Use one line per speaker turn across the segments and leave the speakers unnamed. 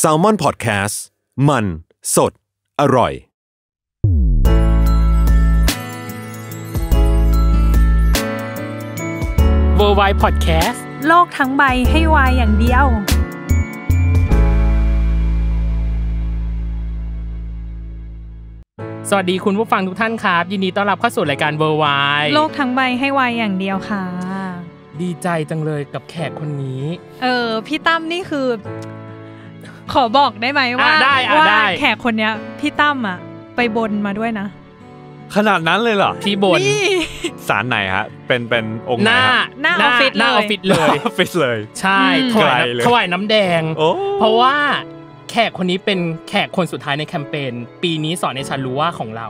s a l ม o n PODCAST มัน สด อร่อย
เวอร์ไว d พอดแคสต์
โลกทั้งใบให้ไวยอย่างเดียว สว
ัสดีคุณผู้ฟังทุกท่านครับ ยินดีต้อนรับเข้าสู่รายการเวอร์ไวโลก
ทั้งใบให้ไวยอย่างเดียวค่ะ
ดีใจจังเลยกับแขกคนนี้
เออ พี่ตั้มนี่คือ ขอบอกได้ไหมว่าได้ว่าแขกคนเนี้ย พี่ตั้มอ่ะไปบนมาด้วยนะ
ขนาดนั้นเลยเหรอที่บนสารไหนฮะ เป็นเป็นองค์หน้าหน้าออฟฟิศเลยหน้าออฟฟิศเลยออฟฟิเลย ใช่ถวายถวาย
น้ำแ
ดงเพราะว่าแขกคนนี้เป็นแขกคนสุดท้ายในแคมเปญปีนี้สอนในชันรู้ว่าของเรา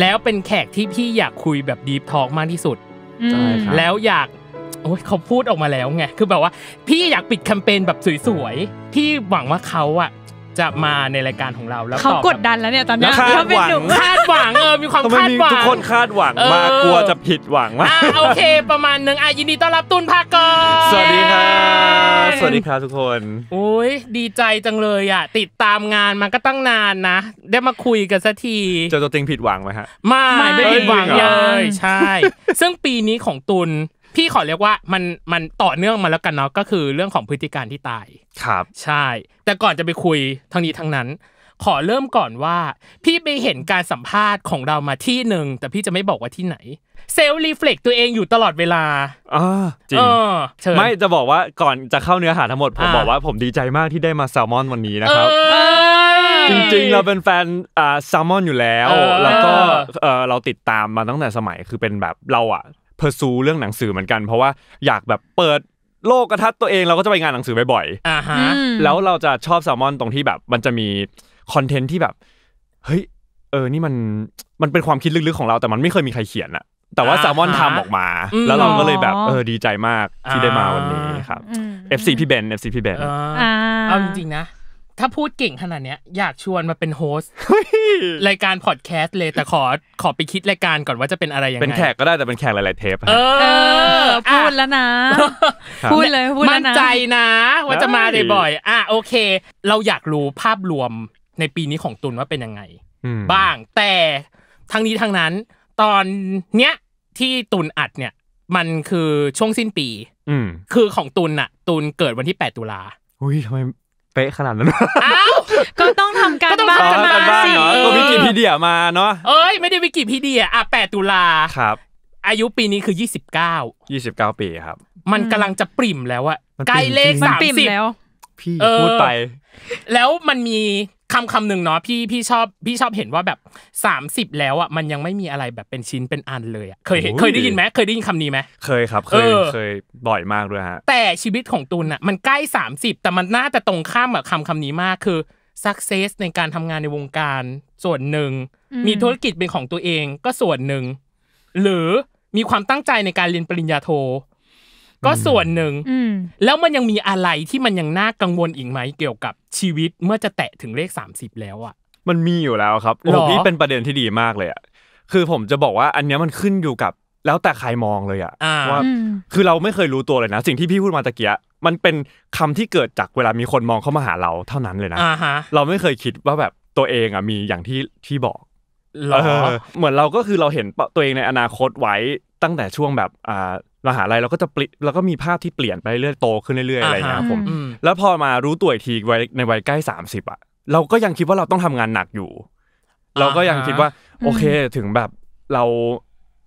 แล้วเป็นแขกที่พี่อยากคุยแบบดีฟทอล์กมากที่สุดแล้วอยากอ้ยเขาพูดออกมาแล้วไง คือแบบว่าพี่อยากปิดแคมเปญแบบสวยๆพี่หวังว่าเขาอะจะมาในรายการของเราแล้วเขากด
ดันแล้วเนี่ยตอนนี้ค
าดหวังคาดหวังเออมีความคาดหวังทุกคน
คาดหวัง มากลัวจะผิดหวังมาก
โอเค ประมาณนึงอ่ะยินดีต้อนรับตุนภากรสวัสดีครับ สวัส
ดีครับทุกคน
โอ้ยดีใจจังเลยอ่ะติดตามงานมาก็ตั้งนานนะ ได้มาคุยกันสักท
ีเจอตัวจริงผิดหวังไหมฮะ
ไม่
ไม่ผิดหวังเลยใช่
ซึ่งปีนี้ของตุนพี่ขอเรียกว่ามันมันต่อเนื่องมาแล้วกันเนาะก็คือเรื่องของพฤติการที่ตายครับ ใช่ แต่ก่อนจะไปคุยทั้งนี้ทั้งนั้น ขอเริ่มก่อนว่า พี่ไปเห็นการสัมภาษณ์ของเรามาที่หนึ่งแต่พี่จะไม่บอกว่าที่ไหนเซลล์รีเฟล็กตัวเองอยู่ตลอดเวลา
อ่าจริงไม่จะบอกว่าก่อนจะเข้าเนื้อหาทั้งหมดผมบอกว่าผมดีใจมากที่ได้มาแซลมอนวันนี้นะครับจริงๆเราเป็นแฟนอ่าแซลมอน อยู่แล้วแล้วก็เออเราติดตามมาตั้งแต่สมัยคือเป็นแบบเราอ่ะเพอร์ซูเรื่องหนังสือเหมือนกันเพราะว่าอยากแบบเปิดโลกกระทัดตัวเองเราก็จะไปงานหนังสือบ่อยๆอ่าฮะแล้วเราจะชอบแซลมอนตรงที่แบบมันจะมีคอนเทนต์ที่แบบเฮ้ยเออนี่มันมันเป็นความคิดลึกๆของเราแต่มันไม่เคยมีใครเขียนอะแต่ว่าแซลมอนทำออกมาแล้วเราก็เลยแบบเออดีใจมากที่ได้มาวันนี้ครับ FC พี่เบน FC พี่เบน
เอาจริงๆนะถ้าพูดเก่งขนาดเนี้ยอยากชวนมาเป็นโฮสต์รายการพอดแคสต์เลยแต่ขอขอไปคิดรายการก่อนว่าจะเป็นอะไรยังไงเป็นแขกก็ได้แต่เป็นแขกหลายๆเทปเอ
อพูดแล้วนะพูดเลยพูดแล้วนะมั่นใจนะ ว่าจะมาบ่อยๆ
อ่ะโอเค เราอยากรู้ภาพรวมในปีนี้ของตุนว่าเป็นยังไงบ้าง แต่ทั้งนี้ทั้งนั้น ตอนเนี้ยที่ตุนอัดเนี่ย มันคือช่วงสิ้นปี อืคือของตุนอะตุนเกิดวันที่แปดตุลา
อุ้
ยทำไมป๊ะขนาดนั้น
ก็ต้องทำ
การบ้านมาสิ
ก็วิกิพีเด
ียมาเนาะเอ้ยไม่ได้วิกิพีเดียอ่ะ8ตุลาครับ อายุปีนี้คือ 29 29 ปีครับ มันกำลังจะปริ่มแล้วอะใกล้เลขสามสิบ
พี่พูดไป
แล้วมันมีคำคำหนึ่งเนาะพี่พี่ชอบ พี่ชอบเห็นว่าแบบ 30 แล้วอ่ะมันยังไม่มีอะไรแบบเป็นชิ้นเป็นอันเลยอ่ะเคยเห็นเคยได้ยินไหมเคยได้ยินคำนี้ไ
หมเคยครับเคยเคยบ่อยมากด้วยฮะ
แต่ชีวิตของตุลอ่ะมันใกล้ 30 แต่มันน่าจะตรงข้ามกับคำคำนี้มากคือ success ในการทำงานในวงการส่วนหนึ่งมีธุรกิจเป็นของตัวเองก็ส่วนหนึ่งหรือมีความตั้งใจในการเรียนปริญญาโทก็ส่วนหนึ่งแล้วมันยังมีอะไรที่มันยังน่ากังวลอีกไหมเกี่ยวกับชีวิตเมื่อจะแตะถึงเลข30แล้วอ่ะ
มันมีอยู่แล้วครับโอ้พี่เป็นประเด็นที่ดีมากเลยอ่ะคือผมจะบอกว่าอันนี้มันขึ้นอยู่กับ แล้วแต่ใครมองเลยอ่ะว่า คือเราไม่เคยรู้ตัวเลยนะสิ่งที่พี่พูดมาตะเกียมันเป็นคำที่เกิดจากเวลามีคนมองเข้ามาหาเราเท่านั้นเลยนะเราไม่เคยคิดว่าแบบตัวเองอ่ะมีอย่างที่ที่บอกเหมือนเราก็คือเราเห็นตัวเองในอนาคตไว้ตั้งแต่ช่วงแบบอ่ามหาลัยเราก็จะเราก็มีภาพที่เปลี่ยนไปเรื่อยโตขึ้นเรื่อยๆอะไรเงี้ยครับผมแล้วพอมารู้ตัวอีกทีในวัยใกล้สามสิบอ่ะเราก็ยังคิดว่าเราต้องทำงานหนักอยู่ เราก็ยังคิดว่า โอเคถึงแบบเรา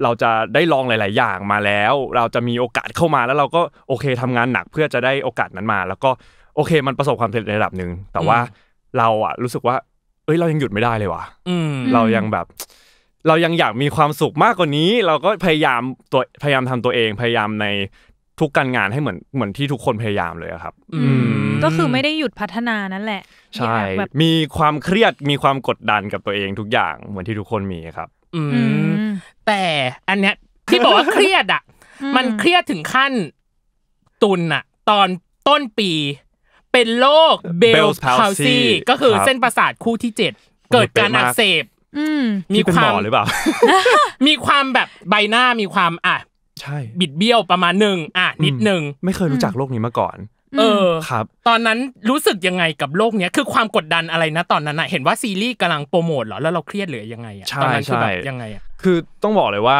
เราจะได้ลองหลาย ๆ อย่างมาแล้ว เราจะมีโอกาสเข้ามาแล้วเราก็โอเคทำงานหนักเพื่อจะได้โอกาสนั้นมา แล้วก็โอเค มันประสบความสำเร็จในระดับหนึ่งแต่ว่าเราอ่ะรู้สึกว่า เอ้ยเรายังหยุดไม่ได้เลยว่ะเรายังแบบเรายังอยากมีความสุขมากกว่านี้ เราก็พยายามตัวพยายามทำตัวเอง พยายามในทุกการงานให้เหมือนเหมือนที่ทุกคนพยายามเลยครับ อืก็คือไม
่ได้หยุดพัฒนานั่นแหละ
ใช่มีความเครียดมีความกดดันกับตัวเองทุกอย่างเหมือนที่ทุกคนมีครับ
อื
แต่อันเนี้ยที่บอกว่าเครียดอ่ะ
มันเครียดถึงขั้นตุนอ่ะ ตอนต้นปี เป็นโรคเบลส์พาวซีก็คือเส้นประสาทคู่ที่เจ็ดเกิดการอักเสบมีความหรือเปล่า มีความแบบใบหน้ามีความอ่ะใช่บิดเบี้ยวประมาณหนึ่งอ่ะนิดหนึ่ง
ไม่เคยรู้จักโลกนี้มาก่อน เออครับ
ตอนนั้นรู้สึกยังไงกับโลกเนี้ยคือความกดดันอะไรนะตอนนั้นอ่ะเห็นว่าซีรีส์กำลังโปรโมทเหรอแล้วเราเครียดหรือยังไงอ่ะตอนนั้นคือแบบยังไงอ่ะ
คือต้องบอกเลยว่า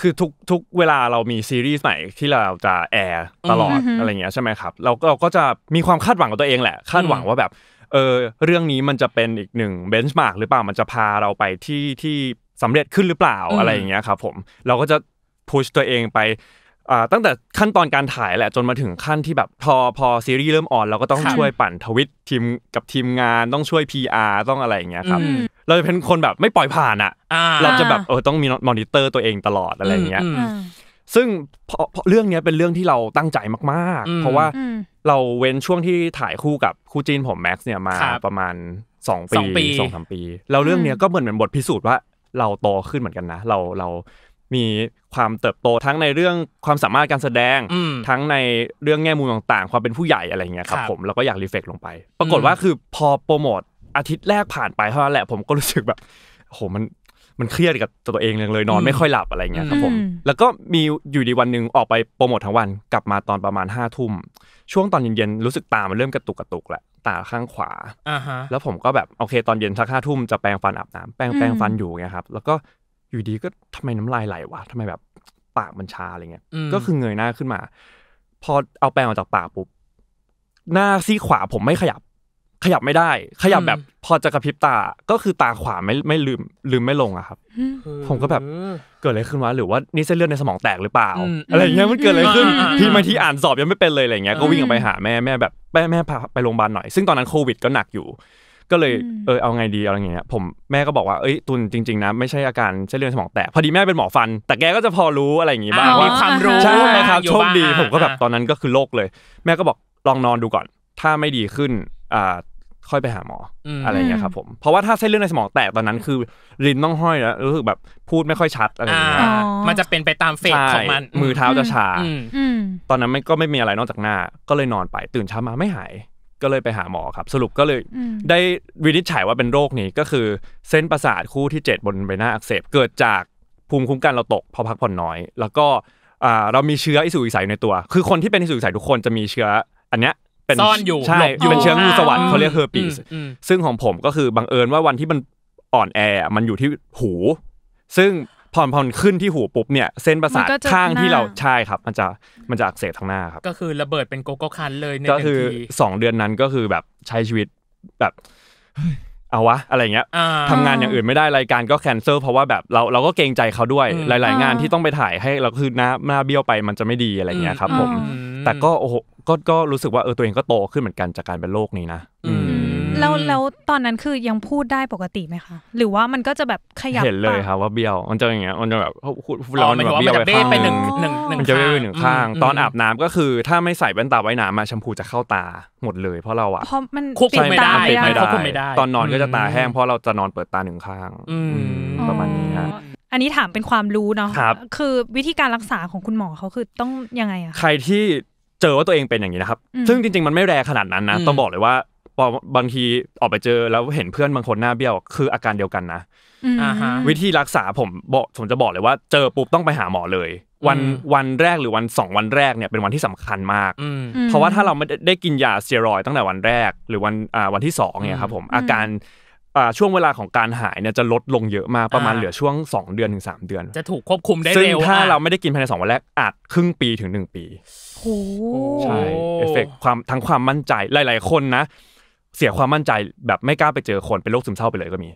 คือทุกทุกเวลาเรามีซีรีส์ใหม่ที่เราจะแอร์ตลอดอะไรเงี้ยใช่ไหมครับเราก็เราก็จะมีความคาดหวังกับตัวเองแหละคาดหวังว่าแบบเออเรื่องนี้มันจะเป็นอีกหนึ่งเบนช์มาร์กหรือเปล่ามันจะพาเราไปที่ที่สำเร็จขึ้นหรือเปล่าอะไรอย่างเงี้ยครับผมเราก็จะพุชตัวเองไปตั้งแต่ขั้นตอนการถ่ายแหละจนมาถึงขั้นที่แบบพอพอซีรีส์เริ่มออนเราก็ต้องช่วยปั่นทวิตทีมกับทีมงานต้องช่วย PR ต้องอะไรอย่างเงี้ยครับเราจะเป็นคนแบบไม่ปล่อยผ่านอ่ะเราจะแบบเออต้องมีมอนิเตอร์ตัวเองตลอดอะไรอย่างเงี้ยซึ่งเพราะเรื่องนี้เป็นเรื่องที่เราตั้งใจมากๆ เพราะว่าเราเว้นช่วงที่ถ่ายคู่กับคู่จีน ผมแม็กซ์เนี่ยมาประมาณสองปีสองสามปีเราเรื่องนี้ก็เหมือนเป็นบทพิสูจน์ว่าเราโตขึ้นเหมือนกันนะ เราเรา มีความเติบโตทั้งในเรื่องความสามารถการแสดงทั้งในเรื่องแง่มุมต่างๆ ความเป็นผู้ใหญ่อะไรเงี้ยครับผมเราก็อยากรีเฟกลงไป ปรากฏว่าคือพอโปรโมทอาทิตย์แรกผ่านไปเท่านั้นแหละผมก็รู้สึกแบบโหมันมันเครียดกับตัวเองเลยนอนไม่ค่อยหลับอะไรเงี้ยครับผม แล้วก็มีอยู่ดีวันหนึ่งออกไปโปรโมททั้งวันกลับมาตอนประมาณห้าทุ่มช่วงตอนเย็นๆรู้สึกตามันเริ่มกระตุกกระตุกแหละตาข้างขวาแล้วผมก็แบบโอเคตอนเย็นสักห้าทุ่มจะแปรงฟันอาบน้ำแปรงแปรงฟันอยู่เงี้ยครับ แล้วก็อยู่ดีก็ทำไมน้ำลายไหลวะทำไมแบบปากมันชาอะไรเงี้ยก็คือเงยหน้าขึ้นมา พอเอาแปรงออกจากปากปุ๊บหน้าซีขวาผมไม่ขยับขยับไม่ได้ขยับแบบพอจะกระพริบตาก็คือตาขวาไม่ไม่ลืมลืมไม่ลงอะครับผมก็แบบเกิดอะไรขึ้นวะหรือว่านี่เส้นเลือดในสมองแตกหรือเปล่า
อะไรเงี้ยมันเกิดอะไรขึ้น ที่บางทีอ
่านสอบยังไม่เป็นเลยอะไรเงี้ยก็วิ่งออกไปหาแม่แม่แบบแม่แม่พาไปโรงพยาบาลหน่อย ซึ่งตอนนั้นโควิด ก็หนักอยู่ ก็เลยเออเอาไงดีอะไรเงี้ยผมแม่ก็บอกว่าเอ้ยตุนจริงๆนะไม่ใช่อาการเส้นเลือดสมองแตกพอดีแม่เป็นหมอฟัน แต่แกก็จะพอรู้อะไรอย่างงี้บ้างว่าความรู้ใช่ครับโชคดีผมก็แบบตอนนั้นก็คือโรคเลย แม่ก็บอกลองนอนดูก่อนถ้าไม่ดีขึ้นอ่าค่อยไปหาหมออะไรเงี้ยครับผม เพราะว่าถ้าเส้นเลือดในสมองแตกตอนนั้นคือ รินต้องห้อยแล้วรู้สึกแบบพูดไม่ค่อยชัดอะไรเงี้ย
มันจะเป็นไปตามเฟสของมันมือเ
ท้าจะชาตอนนั้นไม่ก็ไม่มีอะไรนอกจากหน้า ก็เลยนอนไปตื่นเช้ามาไม่หาย ก็เลยไปหาหมอครับ สรุปก็เลย ได้วินิจฉัยว่าเป็นโรคนี้ก็คือเส้นประสาทคู่ที่7บนใบหน้าอักเสบเกิดจากภูมิคุ้มกันเราตกพอพักผ่อนน้อย แล้วก็เรามีเชื้ออิสุอิสัยในตัว คือคนที่เป็นอิสุอิสัยทุกคนจะมีเชื้อ อันเนี้ยเป็นซ่อนอยู่ใช่เป็นเชื้องูสวรรค์เขาเรียกเฮอร์ปีสซึ่งของผมก็คือบังเอิญว่าวันที่มันอ่อนแอมันอยู่ที่หูซึ่งพอน่อนขึ้นที่หูปุ๊บเนี่ย เส้นประสาทข้างที่เราใช่ครับ มันจะมันจะอักเสบทางหน้าครับ
ก็คือระเบิดเป็นโกโก้คันเลยในก็คือ
สองเดือนนั้นก็คือแบบใช้ชีวิตแบบ เอาวะ อะไรเงี้ยทำงานอย่างอื่นไม่ได้รายการก็แคนเซิลเพราะว่าแบบเราเราก็เกรงใจเขาด้วยหลายๆงานที่ต้องไปถ่ายให้เราคือหน้าหน้าเบี้ยวไปมันจะไม่ดีอะไรเงี้ยครับผมแต่ก็โอ้โหก็ก็รู้สึกว่าเออตัวเองก็โตขึ้นเหมือนกันจากการเป็นโรคนี้นะ
แล้วแล้วตอนนั้นคือยังพูดได้ปกติไหมคะ หรือว่ามันก็จะแบบขยับเห็นเล
ยครับว่าเบี้ยวมันจะอย่างเงี้ยมันจะแบบพูดร้อนแบบเบี้ยวไปข้างหนึ่งมันจะเบี้ยวไปหนึ่งข้าง ตอนอาบน้ำก็คือถ้าไม่ใส่แว่นตาไว้น้ำมาแชมพูจะเข้าตาหมดเลยเพราะเราอะเพราะมันคุมไม่ได้ควบคุไม่ได้ ตอนนอนก็จะตาแห้งเพราะเราจะนอนเปิดตาหนึ่งข้าง
ประมาณนี้ฮะอันนี้ถามเป็นความรู้เนาะคือวิธีการรักษาของคุณหมอเขาคือต้องยังไงอะ
ใครที่เจอว่าตัวเองเป็นอย่างนี้นะครับ ซึ่งจริง ๆ มันไม่แรงขนาดนั้นนะ ต้องบอกเลยว่าบางทีออกไปเจอแล้วเห็นเพื่อนบางคนหน้าเบี้ยว คืออาการเดียวกันนะ วิธีรักษาผมบอกผมจะบอกเลยว่าเจอปุ๊บต้องไปหาหมอเลย วันวันแรกหรือวันสองวันแรกเนี่ยเป็นวันที่สำคัญมาก เพราะว่าถ้าเราไม่ได้กินยาสเตียรอยตั้งแต่วันแรกหรือวันอ่าวันที่สองเนี่ยครับผมอาการช่วงเวลาของการหายเนี่ยจะลดลงเยอะมากประมาณเหลือช่วง2เดือนถึง3เดือน
จะถูกควบคุมได้เร็วซึ่งถ้าเร
าไม่ได้กินภายใน2วันแรกอาจครึ่งปีถึง1ปี
โอ้ใช่เอฟเฟก
ความทั้งความมั่นใจหลาย ๆคนนะ เสียความมั่นใจแบบไม่กล้าไปเจอคนเป็นโรคซึมเศร้าไปเลยก็มี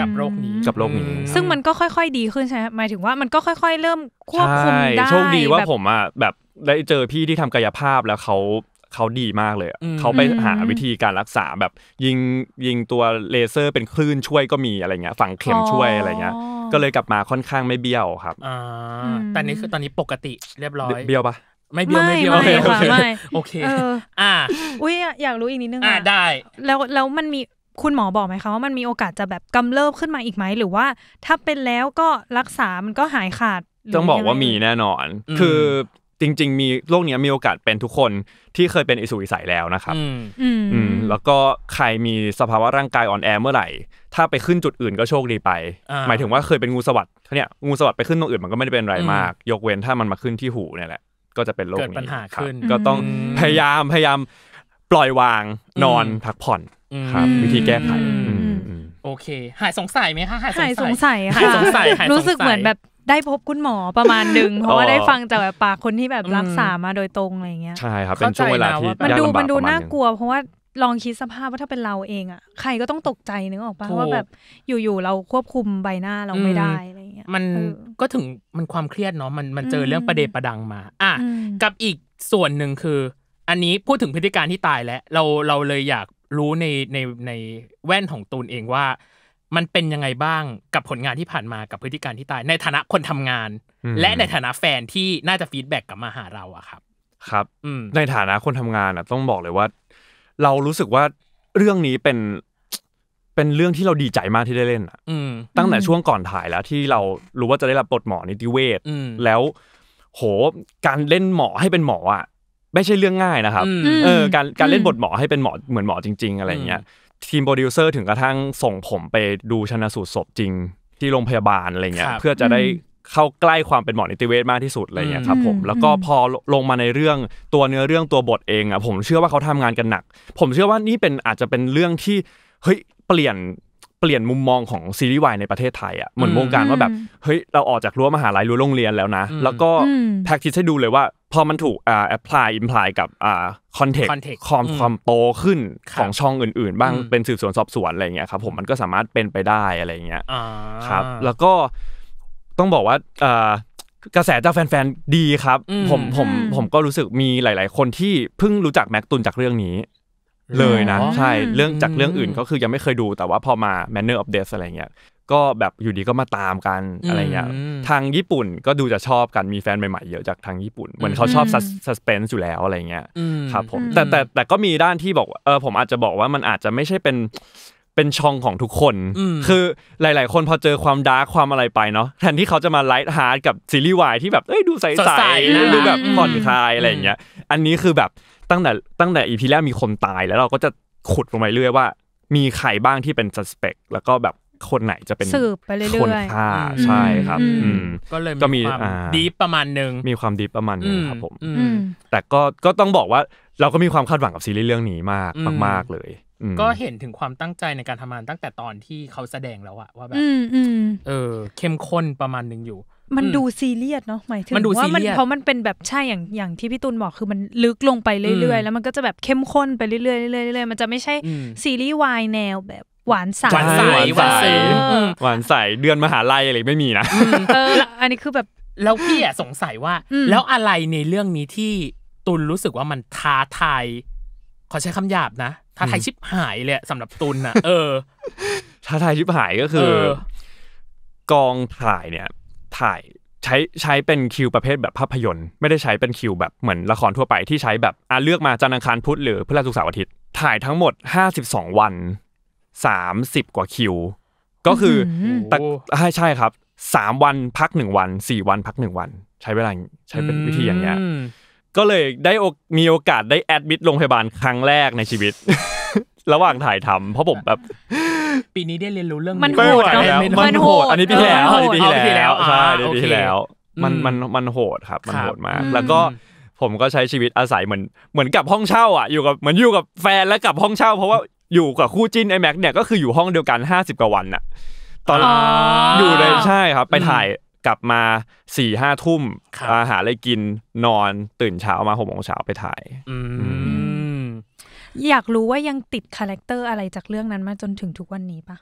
กับโรคนี้กั
บโรคนี้ ซึ่ง
มันก็ค่อยๆ ดีขึ้นใช่ไหมหมายถึงว่ามันก็ค่อย ๆ เริ่ม ควบคุมได้โชคดีว่าผ
มอ่ะแบบได้เจอพี่ที่ทำกายภาพแล้วเขาเขาดีมากเลย เขาไปหาวิธีการรักษาแบบ ยิงยิงตัวเลเซอร์เป็นคลื่นช่วยก็มีอะไรเงี้ย ฝังเข็มช่วยอะไรเงี้ย ก็เลยกลับมาค่อนข้างไม่เบี้ยวครับอแต่นี้คือ
ตอนนี้ปกติเรียบร
้อย
เบี้ยวปะไม่เบี้ยวไม่เบี้ยว โอเคโอเคอ่า
อุ้ยอยากรู้อีกนิดนึงอ่ะได้ แล้วแล้วมันมี คุณหมอบอกไหมคะว่ามันมีโอกาสจะแบบกำเริบขึ้นมาอีกไหมหรือว่าถ้าเป็นแล้วก็รักษา มันก็หายขาด ต้องบอกว่ามี
แน่นอน คือจริงๆ มีโรคนี้มีโอกาสเป็นทุกคนที่เคยเป็นอิสุอิสัยแล้วนะครับอืมแล้วก็ใครมีสภาวะร่างกายอ่อนแอเมื่อไหร่ ถ้าไปขึ้นจุดอื่นก็โชคดีไปหมายถึงว่าเคยเป็นงูสวัสด์เนี่ยงูสวัสด์ไปขึ้นตรงอื่นมันก็ไม่ได้เป็นไรมาก ยกเว้นถ้ามันมาขึ้นที่หูเนี่ยแหละก็จะเป็นโรคนี้เกิดปัญหาขึ้นก็ต้องพยายามพยายามปล่อยวางนอนพักผ่อนครับวิธีแก้ไข
โอเคหายสงสัยไหมคะหายสงสัยหายสงสัยรู้สึกเหมือนแ
บบได้พบคุณหมอประมาณหนึ่งเพราะว่าได้ฟังจากแบบปากคนที่แบบรักษามาโดยตรงอะไรเงี้ยใช่ครับเป็นช่วงเวลาที่มันดูมันดูน่ากลัวเพราะว่าลองคิดสภาพว่าถ้าเป็นเราเองอ่ะใครก็ต้องตกใจนึกออกปะว่าแบบอยู่ๆเราควบคุมใบหน้าเราไม่ได้อะไร
เงี้ยมันก็ถึงมันความเครียดเนาะมันมันเจอเรื่องประเดประดังมา อ่ะกับอีกส่วนหนึ่งคือ อันนี้พูดถึงพฤติการที่ตายแล้วเราเราเลยอยากรู้ในในในแว่นของตูนเองว่ามันเป็นยังไงบ้างกับผลงานที่ผ่านมากับพฤติการที่ตาย ในฐานะคนทำงานและในฐานะแฟนที่น่าจะฟีดแบ็กกลับมาหาเราอะครับ
ครับในฐานะคนทำงานอะต้องบอกเลยว่า เรารู้สึกว่าเรื่องนี้เป็นเป็นเรื่องที่เราดีใจมากที่ได้เล่นอ่ะตั้งแต่ช่วงก่อนถ่ายแล้ว ที่เรารู้ว่าจะได้รับบทหมอนิติเวศแล้ว โห การเล่นหมอให้เป็นหมออ่ะไม่ใช่เรื่องง่ายนะครับเออการการเล่นบทหมอให้เป็นหมอเหมือนหมอจริง ๆ อะไรเงี้ยทีมโปรดิวเซอร์ถึงกระทั่งส่งผมไปดูชนะสูตรศพจริงที่โรงพยาบาลอะไรเงี้ยเพื่อจะได้เข้าใกล้ความเป็นหมอนิติเวชมากที่สุดอะไรเงี้ยครับผมแล้วก็พอลงมาในเรื่องตัวเนื้อเรื่องตัวบทเองอ่ะผมเชื่อว่าเขาทำงานกันหนัก ผมเชื่อว่านี่เป็นอาจจะเป็นเรื่องที่ เฮ้ย เปลี่ยนเปลี่ยนมุมมองของซีรีส์วายในประเทศไทยอ่ะเหมือนวงการว่าแบบเฮ้ยเราออกจากรั้วมหาลัยรั้วโรงเรียนแล้วนะ แล้วก็แพ็กทิชให้ดูเลยว่าพอมันถูกอ่าแอพพลายอิมพลายกับอ่าคอนเทกต์ความความโตขึ้นของช่องอื่นๆ บ้างเป็นสืบสวนสอบสวนอะไรเงี้ยครับผมมันก็สามารถเป็นไปได้อะไรเงี้ยครับ แล้วก็ต้องบอกว่าอ่ากระแสจากแฟนๆดีครับ ผมผมผมก็รู้สึกมีหลาย ๆ คนที่เพิ่งรู้จักแม็กตุนจากเรื่องนี้
เลยนะใช่
เรื่องจากเรื่องอื่นก็คือยังไม่เคยดูแต่ว่าพอมา Manner of Death อะไรเงี้ยก็แบบอยู่ดีก็มาตามกันอะไรเงี้ยทางญี่ปุ่นก็ดูจะชอบกันมีแฟนใหม่ๆเยอะจากทางญี่ปุ่นเหมือนเขาชอบซัสเพนส์อยู่แล้วอะไรเงี้ยครับผมแต่แต่แต่ก็มีด้านที่บอกเออผมอาจจะบอกว่ามันอาจจะไม่ใช่เป็นเป็นช่องของทุกคน คือหลาย ๆ คนพอเจอความดาร์คความอะไรไปเนาะแทนที่เขาจะมาไลท์ฮาร์ดกับซีรีส์วายที่แบบเอ้ยดูใสๆดูแบบผ่อนคลายอะไรอย่างเงี้ยอันนี้คือแบบตั้งแต่ตั้งแต่อีพีแรกมีคนตาย แล้วเราก็จะขุดลงไปเรื่อยว่า มีใครบ้างที่เป็นสัสเปกแล้วก็แบบคนไหนจะเป็นสืบ
ไปเรื่อยๆคนฆ่
าใช่ครับ
ก็เลยมีความดีประมาณหน
ึ่งมีความดีประมาณนึงครับผมแต่ก็ก็ต้องบอกว่า เราก็มีความคาดหวังกับซีรีส์เรื่องนี้มากมา
กๆเลยก็เห็นถึงความตั้งใจในการทำงานตั้งแต่ตอนที่เขาแสดงแล้วอะว่าแบบเออ เข้มข้นประมาณหนึ่งอยู่มันดูซ
ีเรียสเนาะหมายถึงว่ามันเพราะมันเป็นแบบใช่อย่างอย่างที่พี่ตุลบอกคือมันลึกลงไปเรื่อยๆ แล้ว มันก็จะแบบเข้มข้นไปเรื่อยๆเรื่อยๆเรื่อยๆมันจะไม่ใช่ซีรีส์วายแนว แบบหวานใสหวานใส
หวานใสหวานใสเดือนมหาลัยอะไรไม่มีนะ
เออ อันนี้คือแบบแล้วพี่อะสงสัยว่าแล้วอะ
ไรในเรื่องนี้ที่ตุลรู้สึกว่ามันท้าทายขอใช้คำหยาบนะท้าทายชิบหายเลยสำหรับตุลนะเออ
ท้าทายชิบหายก็คือ กองถ่ายเนี่ยถ่ายใช้ใช้เป็นคิวประเภทแบบภาพยนตร์ ไม่ได้ใช้เป็นคิวแบบเหมือนละครทั่วไปที่ใช้แบบอ่าเลือกมาจันทร์อังคารพุธ หรือพฤหัสศุกร์เสาร์อาทิตย์ถ่ายทั้งหมด52วัน30กว่าคิวก็คือใช่ใช่ครับสามวันพักหนึ่งวันสี่วันพักหนึ่งวัน ใช้เวลาใช้เป็นวิธีอย่างเงี้ยก็เลยได้มีโอกาสได้แอดมิดโรงพยาบาลครั้งแรกในชีวิต ระหว่างถ่ายทำเพราะผมแบบ
ปีนี้ได้เรียนรู้เรื่องมันโหดมันโหดอันนี้ปี่แล้วอันนี้ปี่แล้วใช่ปีี่แล้ว มันมัน
มันโหดครับ มันโหดมาก แล้วก็ผมก็ใช้ชีวิตอาศัยเหมือนเหมือนกับห้องเช่าอ่ะอยู่กับเหมือนอยู่กับแฟนแล้วกับห้องเช่าเพราะว่าอยู่กับคู่จิ้นไอแม็กเนี่ยก็คืออยู่ห้องเดียวกัน50กว่าวันอ่ะตอนอยู่เลยใช่ครับ ไปถ่ายกลับมาสี่ห้าทุ่มอาหารอะไรกินนอนตื่นเช้ามาหกโมงเช้าไปถ่าย
อื
อยากรู้ว่ายังติดคาแรคเตอร์อะไรจากเรื่องนั้นมาจนถึงทุกวันนี้ปะ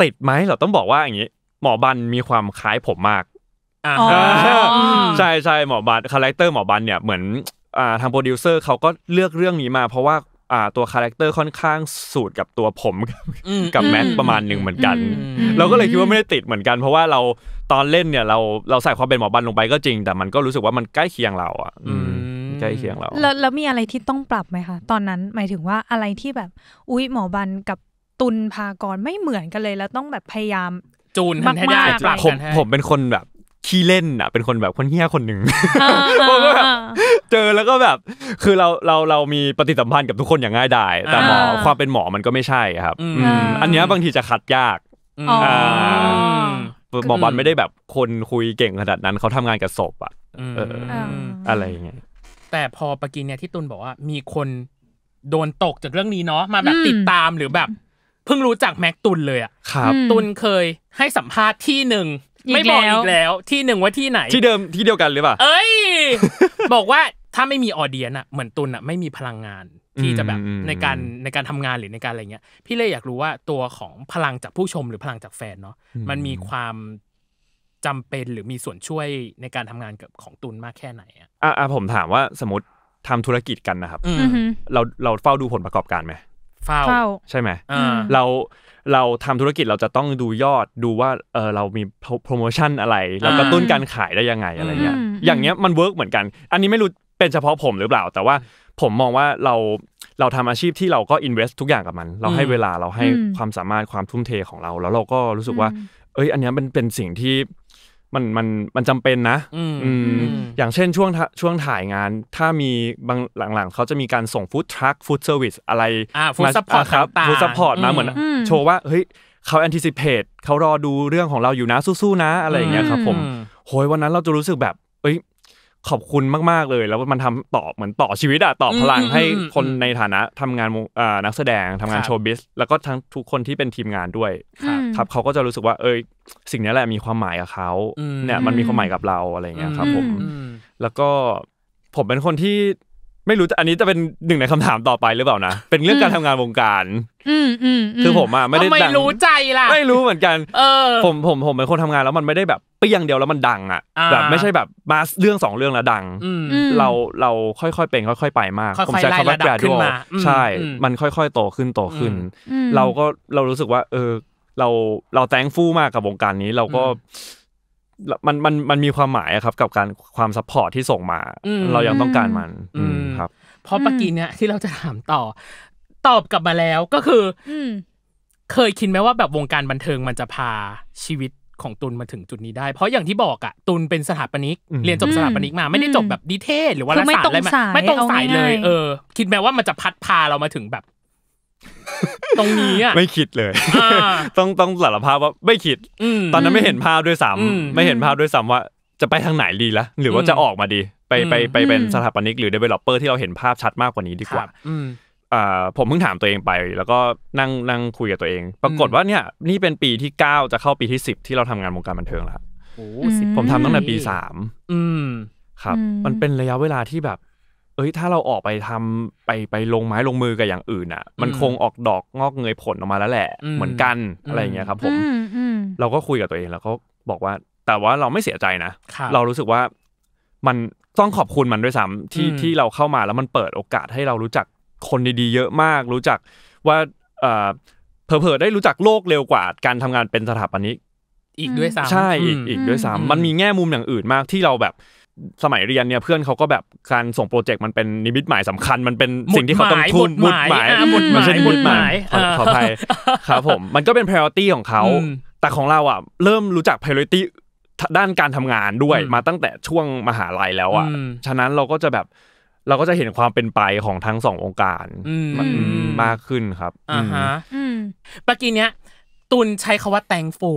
ติดไหมเราต้องบอกว่าอย่างนี้ หมอบันมีความคล้ายผมมากใช่ใช่หมอบันคาแรคเตอร์หมอบันเนี่ยเหมือนทางโปรดิวเซอร์เขาก็เลือกเรื่องนี้มา เพราะว่าตัวคาแรคเตอร์ค่อนข้างสูตรกับตัวผมกับแมทประมาณหนึ่งเหมือนกันเราก็เลยคิดว่าไม่ได้ติดเหมือนกัน เพราะว่าเราตอนเล่นเนี่ยเราเราใส่ความเป็นหมอบันลงไปก็จริงแต่มันก็รู้สึกว่ามันใกล้เคียงเราอ่ะใกล้เคียงเรา
แล้วมีอะไรที่ต้องปรับไหมคะ ตอนนั้นหมายถึงว่าอะไรที่แบบอุ๊ยหมอบันกับตุลพากรไม่เหมือนกันเลย แล้วต้องแบบพยายาม จูนมากๆผมผมเป
็นคนแบบขี้เล่นอ่ะ เป็นคนแบบคนเฮี้ยคนหนึ่งผมก็แบบเจอแล้วก็แบบ คือเราเราเรามีปฏิสัมพันธ์กับทุกคนอย่างง่ายดายแต่หมอความเป็นหมอมันก็ไม่ใช่ครับอันนี้บางทีจะขัดยากหมอบันไม่ได้แบบคนคุยเก่งขนาดนั้นเขาทำงานกับศพอ่ะ
อะไรอย่างเงี้ยแต่พอปกินเนี่ยที่ตุนบอกว่ามีคนโดนตกจากเรื่องนี้เนาะมาแบบติดตามหรือแบบ เพิ่งรู้จักแม็กตุนเลยอ่ะครับตุนเคยให้สัมภาษณ์ที่หนึ่งไม่บอกอีกแล้วที่หนึ่งว่าที่ไหน ที่เ
ดิมที่เดียวกันหรือเปล่า เอ
้ย
บอกว่าถ้าไม่มีออเดียนอ่ะเหมือนตุนอ่ะ ไม่มีพลังงานที่จะแบบในการในการทำงานหรือในการอะไรเงี้ยพี่เลยอยากรู้ว่าตัวของพลังจากผู้ชมหรือพลังจากแฟนเนาะมันมีความจำเป็นหรือมีส่วนช่วยในการทำงานกับของตุลมากแค่ไหนอ่
ะ อ่าผมถามว่าสมมติทำธุรกิจกันนะครับเราเราเฝ้าดูผลประกอบการไหมเฝ้าใช่ไหมเราเราทำธุรกิจเราจะต้องดูยอดดูว่าเออเรามีโปรโมชั่นอะไรเรากระตุ้นการขายได้ยังไงอะไรเงี้ยอย่างเงี้ยมันเวิร์กเหมือนกันอันนี้ไม่รู้เป็นเฉพาะผมหรือเปล่า แต่ว่าผมมองว่าเราเราทำอาชีพที่เราก็อินเวสทุกอย่างกับมัน เราให้เวลาเราให้ความสามารถความทุ่มเทของเรา แล้วเราก็รู้สึกว่าเอ้ยอันนี้มันเป็นสิ่งที่มันมันมันจำเป็นนะอืมอย่างเช่นช่วงช่วงถ่ายงานถ้ามีบางหลัง ๆเขาจะมีการส่งฟู้ดทรัคฟู้ดเซอร์วิสอะไรมาฟู้ดซัพพอร์ตครับฟู้ดซัพพอร์ตมาเหมือนโชว์ว่าเฮ้ยเขาแอนติซิเพตเขารอดูเรื่องของเราอยู่นะสู้ๆนะอะไรอย่างเงี้ยครับผมโหยวันนั้นเราจะรู้สึกแบบเอ้ยขอบคุณมากๆเลย แล้วมันทำต่อเหมือนต่อชีวิตอะต่อพลังให้คนในฐานะทำงานนักแสดงทำงานโชว์บิส แล้วก็ทั้งทุกคนที่เป็นทีมงานด้วย ครับเขาก็จะรู้สึกว่าเอ้ยสิ่งนี้แหละมีความหมายกับเขาเนี่ยมันมีความหมายกับเราอะไรเงี้ยครับ ผม แล้วก็ ผมเป็นคนที่ไม่รู้อันนี้จะเป็นหนึ่งในคำถามต่อไปหรือเปล่านะเป็นเรื่องการทำงานวงการ
อืมอืมคือผม
อ่ะไม่ได้ไม่รู้ใจล่ะไม่รู้เหมือนกันเออ ผมผมผมเป็นคนทำงานแล้วมันไม่ได้แบบเปี้ยงเดียวแล้วมันดัง อ่ะ แบบไม่ใช่แบบมาเรื่องสองเรื่องแล้วดังเราเราค่อยๆเป็น ค่อย ๆ ไปมากผมใช้คำว่าแกรดูใช่ มันค่อยๆโตขึ้นโตขึ้น เราก็เรารู้สึกว่า เออ เราเราแตงฟู่มากกับวงการนี้เราก็มันมันมันมีความหมายครับกับการความซัพพอร์ตที่ส่งมาเรายังต้องการมันครั
บเพราะเมื่อกี้เนี้ยที่เราจะถามต่อตอบกลับมาแล้วก็คือเคยคิดไหมว่าแบบวงการบันเทิงมันจะพาชีวิตของตุลมาถึงจุดนี้ได้เพราะอย่างที่บอกอ่ะตุลเป็นสถาปนิกเรียนจบสถาปนิกมาไม่ได้จบแบบดิเทศ หรือว่าศาสตร์อะไรมาไม่ตรงสายเลย เออ คิดไหมว่ามันจะพัดพาเรามาถึงแบบ
ตรงนี้อ่ะไม่
คิดเลยต้องต้องสารภาพว่าไม่คิดตอนนั้นไม่เห็นภาพด้วยซ้ำไม่เห็นภาพด้วยซ้ำว่า จะไปทางไหนดีละหรือว่าจะออกมาดี ไปไปไปเป็นสถาปนิกหรือเดวลลอปเปอร์ที่เราเห็นภาพชัดมากกว่านี้ดีกว่าผมเพิ่งถามตัวเองไป แล้วก็นั่งนั่งคุยกับตัวเอง ปรากฏว่าเนี่ย นี่เป็นปีที่9จะเข้าปีที่10ที่เราทำงานวงการบันเทิงแล้ว
ผมทำตั้งแต่ปีส
ามครับ มันเป็นระยะเวลาที่แบบเอ้ยถ้าเราออกไปทำไปไปลงไม้ลงมือกับอย่างอื่นอ่ะ มันคงออกดอกงอกเงยผลออกมาแล้วแหละ เหมือนกันอะไรอย่างเงี้ยครับผมเราก็คุยกับตัวเองแล้วก็บอกว่าแต่ว่าเราไม่เสียใจนะ เรารู้สึกว่ามันต้องขอบคุณมันด้วยซ้ำที่ที่เราเข้ามาแล้วมันเปิดโอกาสให้เรารู้จักคนดีๆ เยอะมาก รู้จักว่าเผลอๆได้รู้จักโลกเร็วกว่าการทำงานเป็นสถาปนิก
อีกด้วยซ้ำใช่อีกอีกด้วยซ้ำมัน
มีแง่มุมอย่างอื่นมากที่เราแบบสมัยเรียนเนี่ยเพื่อนเขาก็แบบการส่งโปรเจกต์มันเป็นนิมิตหมายสำคัญมันเป็นสิ่งที่เขาต้องทุ่มมุดหมายมันเป็นมุดหมายขออภัยครับผมมันก็เป็นพ r i o r i t y ของเขา แต่ของเราอ่ะเริ่มรู้จักพ r i o r i t y ด้านการทำงานด้วยมาตั้งแต่ช่วงมหาลัยแล้วอ่ะฉะนั้นเราก็จะแบบเราก็จะเห็นความเป็นไปของทั้งสององค์การมากขึ้นครับอ่าฮะ
ปัือกี้เนี้ย ตุนใช้คาว่าแตงฟู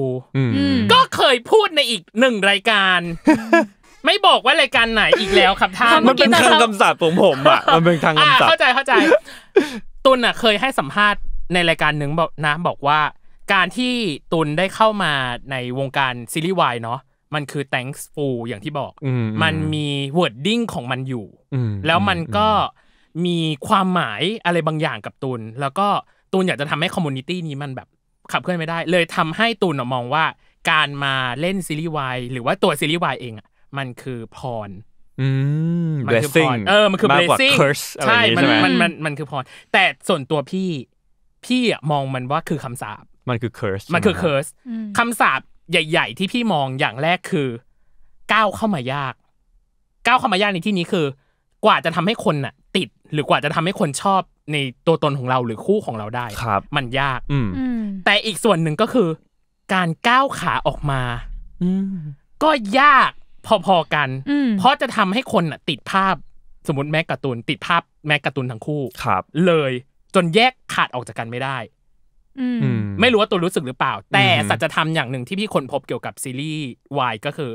ก็เคยพูดในอีกหนึ่งรายการไม่บอกว่ารายการไหนอีกแล้วครับท่านมันเป็นทางคำส
ัปของผมอ่ะมันเป็นทางคำสัพทเข้าใ
จเข้าใจตุลอ่ะ เคยให้สัมภาษณ์ในรายการหนึ่งบอกนะบอกว่า การที่ตุลได้เข้ามาในวงการซีรีส์วายเนาะมันคือ thankful s อย่างที่บอกมันมี wording ของมันอยู่แล้วมันก็มีความหมายอะไรบางอย่างกับตุลแล้วก็ตุลอยากจะทำให้คอมมูนิตี้นี้มันแบบขับเคลื่อนไม่ได้ เลยทำให้ตุลมองว่า การมาเล่นซีรีส์วายหรือว่าตัวซีรีส์วายเองอะมันคือพร
มันคือพรเออ มันคือ blessing ใช่มันมัน มัน
มันคือพร แต่ส่วนตัวพี่ พี่มองมันว่าคือคำสาป
มันคือ curse มันคือ curse
คำสาปใหญ่ ๆ ที่พี่มองอย่างแรกคือ ก้าวเข้ามายาก ก้าวเข้ามายากในที่นี้คือ กว่าจะทำให้คนน่ะติด หรือกว่าจะทำให้คนชอบในตัวตนของเราหรือคู่ของเราได้ครับมันยากอืแต่อีกส่วนหนึ่งก็คือ การก้าวขาออกมา อืก็ยากพอๆกันเพราะจะทำให้คนอะติดภาพสมมติแม็กการ์ตูนติดภาพแม็กการ์ตูนทั้งคู่ครับ เลยจนแยกขาดออกจากกันไม่ได้ไม่รู้ว่าตัวรู้สึกหรือเปล่า แต่สัจธรรมอย่างหนึ่งที่พี่คนพบเกี่ยวกับซีรีส์วก็คือ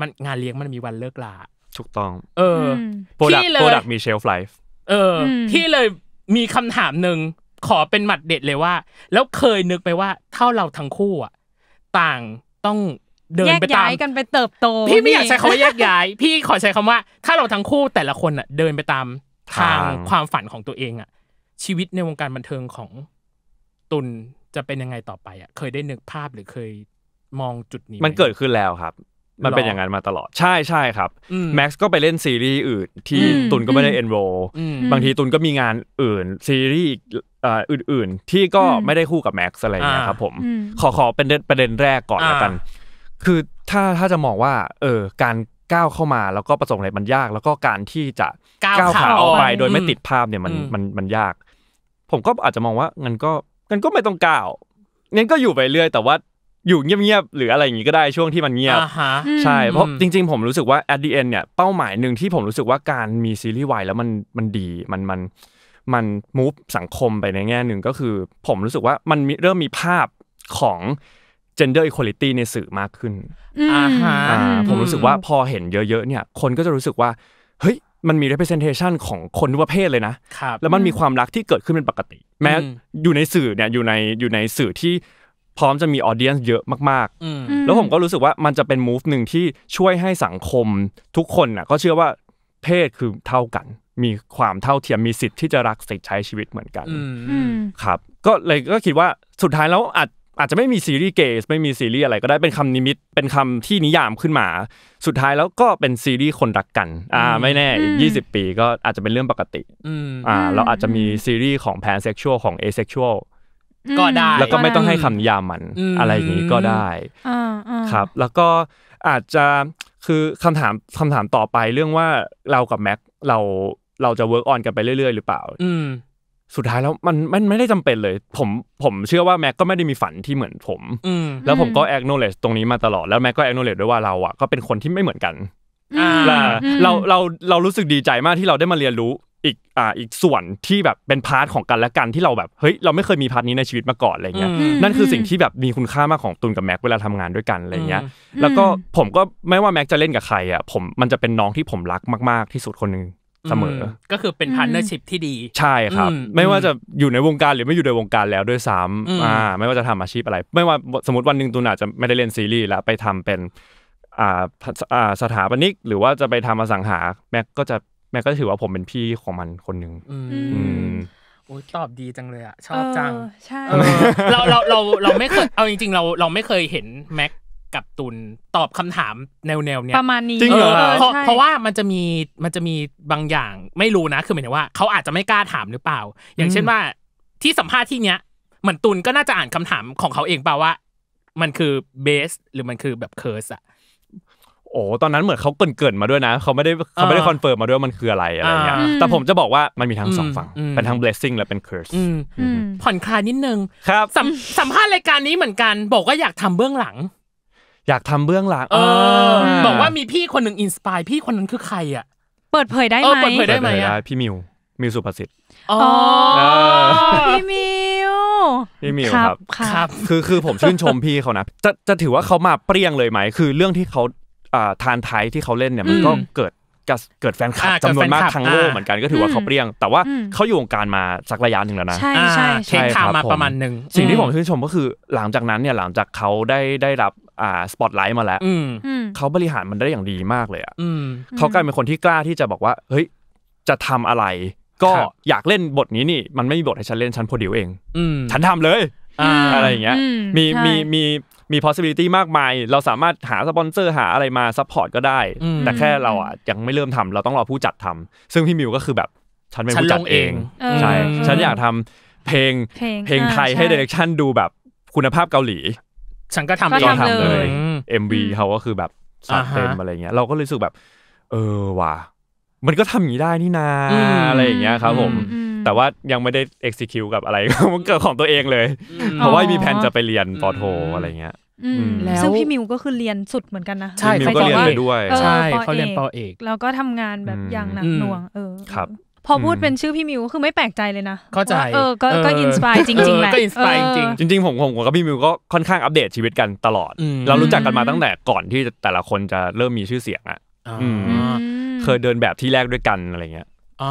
มันงานเลี้ยงมันมีวันเลิกลา
ถูกต้อง เออโปรดักโปรดักมีเชลฟ์ไลฟ์
เออพี่เลยมีคำถามหนึ่งขอเป็นหมัดเด็ดเลยว่า แล้วเคยนึกไปว่าเท่าเราทั้งคู่อ่ะต่างต้องเดินไปตามก
ันไปเติบโต พี่ไม่อยากใช้คำว่าแยกย้าย
พี่ขอใช้คำว่า ถ้าเราทั้งคู่แต่ละคนอ่ะเดินไปตามทางความฝันของตัวเองอ่ะชีวิตในวงการบันเทิงของตุลจะเป็นยังไงต่อไปอ่ะเคยได้นึกภาพหรือเคยมองจุดนี้ มันเกิดขึ้นแล้วครับ มันเป็นอย่าง
นั้นมาตลอด ใช่ใช่ครับแม็กซ์ก็ไปเล่นซีรีส์อื่นที่ตุนก็ไม่ได้เอนโรบางทีตุนก็มีงานอื่นซีรีส์อื่นๆที่ก็ไม่ได้คู่กับแม็กซ์อะไรเงี้ยครับ ผมขอขอเป็นประเด็นแรกก่อนละกันคือถ้าถ้าจะมองว่าเออการก้าวเข้ามาแล้วก็ประสบอะไรมันยาก แล้วก็การที่จะก้าวขาออกไปโดยไม่ติดภาพเนี่ยมันมันมันยาก ผมก็อาจจะมองว่างั้นก็งั้นก็ไม่ต้องก้าวงั้นก็อยู่ไปเรื่อยแต่ว่าอยู่เงียบๆหรืออะไรอย่างงี้ก็ได้ช่วงที่มันเงียบใช่เพราะจริงๆ ผมรู้สึกว่า at the end เนี่ยเป้าหมายหนึ่งที่ผมรู้สึกว่าการมีซีรีส์วายแล้วมันมันดีมันมันมันมูฟสังคมไปในแง่หนึ่งก็คือ ผมรู้สึกว่ามันเริ่มมีภาพของ gender equality ในสื่อมากขึ้น
อ่าฮะผมรู้สึกว่า
พอเห็นเยอะๆเนี่ยคนก็จะรู้สึกว่าเฮ้ยมันมี representation ของคนทุกประเภทเลยนะ แล้วมันมีความรักที่เกิดขึ้นเป็นปกติ แม้อยู่ในสื่อเนี่ยอยู่ในอยู่ในสื่อที่พร้อมจะมีออเดียนเยอะมากๆแล้วผมก็รู้สึกว่ามันจะเป็นมูฟหนึ่งที่ช่วยให้สังคมทุกคนน่ะก็เชื่อว่าเพศคือเท่ากัน มีความเท่าเทียมมีสิทธิ์ที่จะรักสิทธิ์ใช้ชีวิตเหมือนกันครับก็เลยก็คิดว่าสุดท้ายแล้วอาจอาจจะไม่มีซีรีส์เกย์ไม่มีซีรีส์อะไรก็ได้เป็นคำนิมิตเป็นคำที่นิยามขึ้นมาสุดท้ายแล้วก็เป็นซีรีส์คนรักกันอ่า ไม่แน่ยี่สิบปีก็อาจจะเป็นเรื่องปกติอ่าเราอาจจะมีซีรีส์ของแพนเซ็กชวลของเอเซ็กชวล
ก็ได้ แล้วก็ไม่ต้องให้ค
ำนิยามมันอะไรอย่างนี้ก็ได้ครับ แล้วก็อาจจะคือคำถามคำถามต่อไปเรื่องว่าเรากับแม็กเราเราจะเวิร์กออนกันไปเรื่อยๆหรือเปล่าสุดท้ายแล้วมันมันไม่ได้จำเป็นเลย ผมผมเชื่อว่าแม็กก็ไม่ได้มีฝันที่เหมือนผมแล้วผมก็แอกโนเลจตรงนี้มาตลอดแล้วแม็กก็แอกโนเลจด้วยว่าเราอ่ะก็เป็นคนที่ไม่เหมือนกันเราเราเรารู้สึกดีใจมากที่เราได้มาเรียนรู้อีกอ่า อีกส่วนที่แบบเป็นพาร์ทของกันและกันที่เราแบบเฮ้ย เราไม่เคยมีพาร์ทนี้ในชีวิตมาก่อนอะไรเงี้ยนั่นคือสิ่งที่แบบมีคุณค่ามากของตุนกับแม็กเวลาทำงานด้วยกันอะไรเงี้ย แล้วก็ผมก็ไม่ว่าแม็กจะเล่นกับใครอ่ะผมมันจะเป็นน้องที่ผมรักมากๆที่สุดคนหนึ่งเสมอก็คือเป็นพาร์ทเนอร์ชิพที่ดี ใช่ครับ ไม่ว่าจะอยู่ในวงการหรือไม่อยู่ในวงการแล้วด้วยซ้ำอ่า ไม่ว่าจะทำอาชีพอะไร ไม่ว่าสมมติวันหนึ่งตูนอาจจะไม่ได้เล่นซีรีส์แล้วไปทำเป็นอ่าอ่าสถาปนิกหรือว่าจะไปทำอสังหาแม็กก็จะแม็กก็ถือว่าผมเป็นพี่ของมันคนหนึ่งอื
โอ้ตอบดีจังเลยอ่ะชอบจังใช่เราเราเราเราไม่เคยเอาจริง ๆ เราเราไม่เคยเห็นแม็กับตุนตอบคำถามแนวแนวเนี้ยประมาณนี้จริงเหรอเพราะเพราะว่ามันจะมีมันจะมีบางอย่างไม่รู้นะคือหมายถึงว่าเขาอาจจะไม่กล้าถามหรือเปล่า อย่างเช่นว่าที่สัมภาษณ์ที่เนี้ยเหมือนตุนก็น่าจะอ่านคำถามของเขาเองเปล่าว่ามันคือเบส หรือมันคือแบบเคิร์สอะ
โอ้ตอนนั้นเหมือนเขาเกินเกินมาด้วยนะเขาไม่ได้เขาไม่ได้คอนเฟิร์มมาด้วยมันคืออะไรอะไรเงี้ยแต่ผมจะบอกว่ามันมีทั้งสองฝั่งเป็นทั้ง blessing และเป็น curse
ผ่อนคลายนิดนึงครับสัมภาษณ์รายการนี้เหมือนกัน บอกว่าอยากทำเบื้องหลัง
อยากทำเบื้องหลังเออบอกว่ามี
พี่คนหนึ่งอินสปายพี่คนนั้นคือใครอ่ะ เปิดเผ
ยได้ไหมเปิดเผยได้ไหม
พี่มิวมิวสุภสิทธิ์อ
๋อพี่ม
ิวพี่มิวครับครับ คือคือผมชื่นชม
พี่เขานะจะจะถือว่าเขามาเปรี้ยงเลยไหมคือเรื่องที่เขาทานไทยที่เขาเล่นเนี่ยมันก็เกิดเกิดแฟนคลับจำนวนมากทั้งโลกเหมือนกันก็ถือว่าเขาเปรี้ยง แต่ว่าเขาอยู่วงการมาสักระยะหนึ่งแล้วนะใช่ใช่ข่าวมาประมาณหนึ่งสิ่งที่ผมชื่นชมก็คือ หลังจากนั้นเนี่ยหลังจากเขาได้ได้รับอ่าสปอตไลท์มาแล้วเขาบริหารมันได้อย่างดีมากเลยอ่ะเขากลายเป็นคนที่กล้าที่จะบอกว่า เฮ้ยจะทำอะไร ก็อยากเล่นบทนี้นี่มันไม่มีบทให้ฉันเล่นฉันพอดิวเองฉันทำเลยอะไรอย่างเงี้ย มีมีมีมี possibility มากมาย เราสามารถหาสปอนเซอร์หาอะไรมาซัพพอร์ตก็ได้ แต่แค่เราอ่ะยังไม่เริ่มทำ เราต้องรอผู้จัดทำ ซึ่งพี่มิว ก็คือแบบ ฉันเป็นผู้จัดเอง ใช่ ฉันอยากทำ เพลงเพลงไทยให้เดเรคชั่นดูแบบคุณภาพเกาหลีฉันก็ทำเองทำเลย MV เขาก็คือแบบสัดเต็มอะไรเงี้ย เราก็รู้สึกแบบ เออว่ะมันก็ทำอย่างนี้ได้นี่นา อะไรอย่างเงี้ยครับผมแต่ว่ายังไม่ได้ execute กับอะไรเกิดของตัวเองเลย เพราะว่ามีแผนจะไปเรียนปอโทอะไรเงี้ย
ซึ่งพี่มิวก็คือเรียนสุดเหมือนกันนะ ใช่มิวก็เรียนไปด้วย ใช่เขาเรียนปอเอก แล้วก็ทำงานแบบอย่างหนักหน่วงเอ
อ ครับ พอพูดเป
็นชื่อพี่มิวคือไม่แปลกใจเลยนะ เข้าใจเออก็ก็อินสปาย
จริงๆแหละก็อินสปายจริงจริงผมผมกับพี่มิวก็ค่อนข้างอัปเดตชีวิตกันตลอด เรารู้จักกันมาตั้งแต่ก่อนที่แต่ละคนจะเริ่มมีชื่อเสียงอ่ะเคยเดินแบบที่แรกด้วยกันอะไรเงี้ย
อ๋อ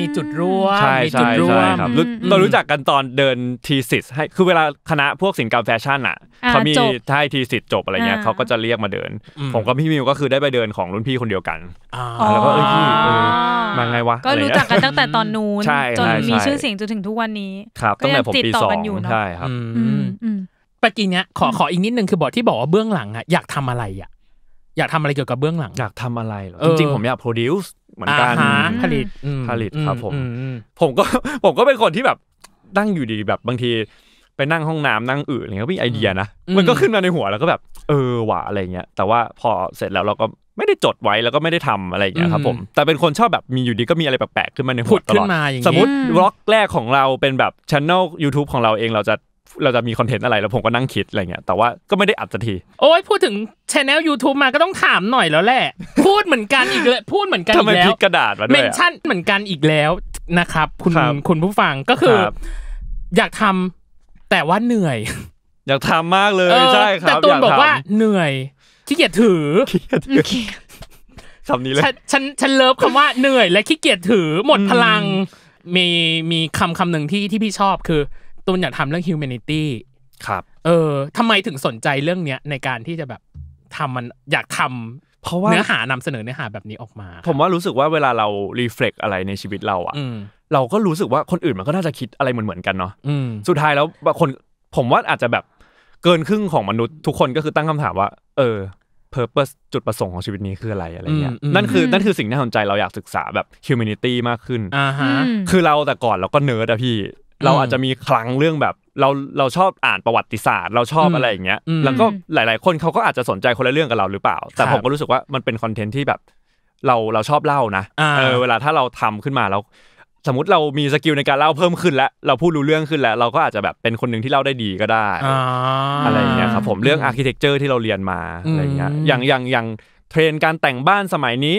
มีจุดร่วมใช่ใช่
ใช่ครับเรารู้จักกันตอนเดินทีสิทธ์ให้ คือเวลาคณะพวกสินการแฟชั่นอ่ะเขามีท้ายทีสิทธ์จบอะไรเงี้ยเขาก็จะเรียกมาเดิน ผมกับพี่มิวก็คือได้ไปเดินของรุ่นพี่คนเดียวกัน
แล้วก็เอ้ยพี่มา
ไง
วะก็รู้จักกัน
ตั้งแต่ตอนนู้นจนมีชื่อเสียงจนถึงทุกวันนี้ครับตั้งแต่ผมปีสองใช่ครับปกี้เนี้ยขอขอ
อีกนิดนึงคือบอที่บอกว่าเบื้องหลังอ่ะอยากทำอะไรอ่ะอยากทำอะไรเกี่ยวกับเบื้องหลัง อยากทำอะไรเหรอจริงๆผมอยากโปรดิวส์เหมือนกัน
ผลิตผลิตครับผม ผมก็ ผมก็เป็นคนที่แบบนั่งอยู่ดีแบบบางทีไปนั่งห้องน้ำนั่งอืนอะไรเงี้ยพีมีไอเดียนะ มันก็ขึ้นมาในหัวแล้วก็แบบ เออว่ะอะไรเงี้ย แต่ว่าพอเสร็จแล้วเราก็ไม่ได้จดไว้แล้วก็ไม่ได้ทำอะไรอย่างเงี้ยครับ ผม แต่เป็นคนชอบแบบมีอยู่ดีก็มีอะไรแปลก ๆ ขึ้นมาในหัวตลอดสมมติบล็อกแรกของเราเป็นแบบช ANNEL YouTube ของเราเองเราจะเราจะมีคอนเทนต์อะไรแล้วผมก็นั่งคิดอะไรเงี้ย แต่ว่าก็ไม่ได้อัดสักที
โอ้ยพูดถึงชแนล YouTube มาก็ต้องถามหน่อยแล้วแหละพูดเหมือนกันอีกเลยพูดเหมือนกันอีกแล้วทำไมพิกกระดาษมาด้วยเมนชั่นเหมือนกันอีกแล้วนะครับ คุณคุณผู้ฟังก็คืออยากทำแต่ว่าเหนื่อย
อยากทำมากเลยใช่ครับแต่ตูนบอกว่า
เหนื่อยขี้เกียจถือคำนี้เลยฉันฉันเลิฟคำว่า เหนื่อยและขี้เกียจถือหมดพลังมีมีคำคำหนึ่งที่ที่พี่ชอบคือตูนอยากทำเรื่องฮิวแมนิตี้ครับเออทำไมถึงสนใจเรื่องเนี้ยในการที่จะแบบทำมันอยากทำเพราะว่าเนื้อหานำเสนอเนื้อหาแบบนี้ออกมา
ผมว่ารู้สึกว่าเวลาเรารีเฟล็กอะไรในชีวิตเราอ่ะเราก็รู้สึกว่าคนอื่นมันก็น่าจะคิดอะไรเหมือนเหมือนกันเนาะสุดท้ายแล้วบางคนผมว่าอาจจะแบบเกินครึ่งของมนุษย์ทุกคนก็คือตั้งคำถามว่าเออ purpose จุดประสงค์ของชีวิตนี้คืออะไรอะไรเงี้ยนั่นคือนั่นคือสิ่งที่น่าสนใจเราอยากศึกษาแบบ humanity มากขึ้นคือเราแต่ก่อนเราก็เนิร์ดอะพี่เราอาจจะมีคลังเรื่องแบบเราเราชอบอ่านประวัติศาสตร์ เราชอบอะไรอย่างเงี้ย แล้วก็หลาย ๆ คนเขาก็อาจจะสนใจคนละเรื่องกับเราหรือเปล่า แต่ผมก็รู้สึกว่ามันเป็นคอนเทนต์ที่แบบ เราเราชอบเล่านะ เออเวลาถ้าเราทำขึ้นมาแล้วสมมติเรามีสกิลในการเล่าเพิ่มขึ้นแล้วเราพูดรู้เรื่องขึ้นแล้ว เราก็อาจจะแบบเป็นคนหนึ่งที่เล่าได้ดีก็ได้อะไรอย่างเงี้ยครับผมเรื่องอาร์เคเต็กเจอร์ที่เราเรียนมาอะไรอย่างเงี้ยอย่างอย่างอย่างเทรนการแต่งบ้านสมัยนี้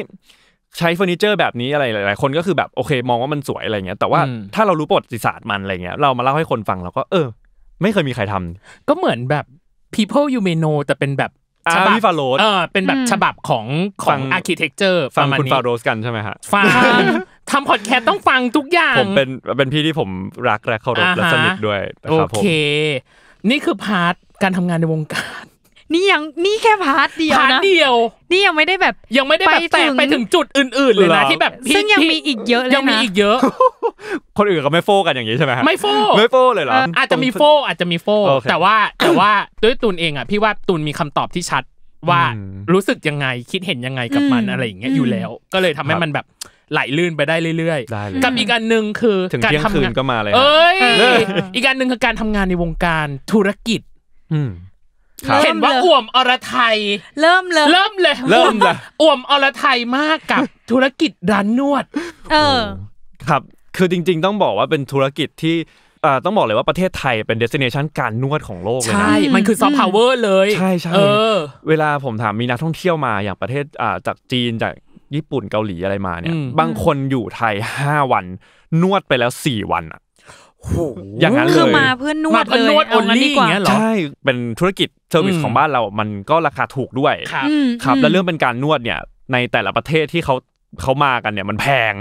ใช้เฟอร์นิเจอร์แบบนี้อะไร หลาย ๆ คนก็คือแบบโอเคมองว่ามันสวยอะไรเงี้ย แต่ว่าถ้าเรารู้ประวัติศาสตร์มันอะไรเงี้ย เรามาเล่าให้คนฟั
งเราก็เออ ไม่เคยมีใครทำ ก็เหมือนแบบ people you may know แต่เป็นแบบฉบับฟาโรสเออเป็นแบบฉบับของของอาร์เคเต็กเจอร์ฟังคุณฟาโรสกันใช่ไหมฮะฟังทำพอดแคสต้องฟังทุกอย่างผมเป็
นเป็นพี่ที่ผมรักและเคารพและสนิทด้วยนะครับโอเค
นี่
คือพาร์ทการทำงานในวงการ
นี่ยังนี่แค่พาร์ทเดียวนะพาร์ทเดียว นี่ยังไม่ได้แบบยังไม่ได้แบบแตกไปถึง
จุดอื่นๆ เลยนะที่แบบซึ่งยังมีอีกเยอะเลยนะยังมีอีกเยอะ
คนอื่นก็ไม่โฟกันอย่างนี้ใช่ไหมไม่โฟไม่โฟเลยเหรออาจจะมีโฟ
อาจจะมีโฟ แต่ว่าแต่ว่าด้วยตูนเองอ่ะ พี่ว่าตูนมีคำตอบที่ชัดว่ารู้สึกยังไงคิดเห็นยังไงกับมันอะไรอย่างเงี้ยอยู่แล้ว ก็เลยทำให้มันแบบไหลลื่นไปได้เรื่อยๆกับอีกการหนึ่งคือการทำงานก็มาเลยเอ้ยอีกการหนึ่งคือการทำงานในวงการธุรกิจเห็นว่าอ่วมอรไทยเริ่มเลยเริ่มเลยเริ่มเลยอ่วมอรไทยมากกับธุรกิจร้านนวด เออ
ครับ คือจริงๆ ต้องบอกว่าเป็นธุรกิจที่ต้องบอกเลยว่าประเทศไทยเป็นเดสิเนชันการนวดของโลกเลยนะใช่
มันคือซอฟต์พาวเวอร์เลยใช่ใช่
เวลาผมถามมีนักท่องเที่ยวมาอย่างประเทศจากจีนจากญี่ปุ่นเกาหลีอะไรมาเนี่ยบางคนอยู่ไทย 5 วันนวดไปแล้ว4วันอ่ะอย่างนั้นเลยคือมาเพื่อ
นนวดเลยนวดออนลี่อย่างเงี้ยหรอใ
ช่เป็นธุรกิจเซอร์วิสของบ้านเรา มันก็ราคาถูกด้วย ครับแล้วเรื่องเป็นการนวดเนี่ย ในแต่ละประเทศที่เขาเขามากันเนี่ย มันแพง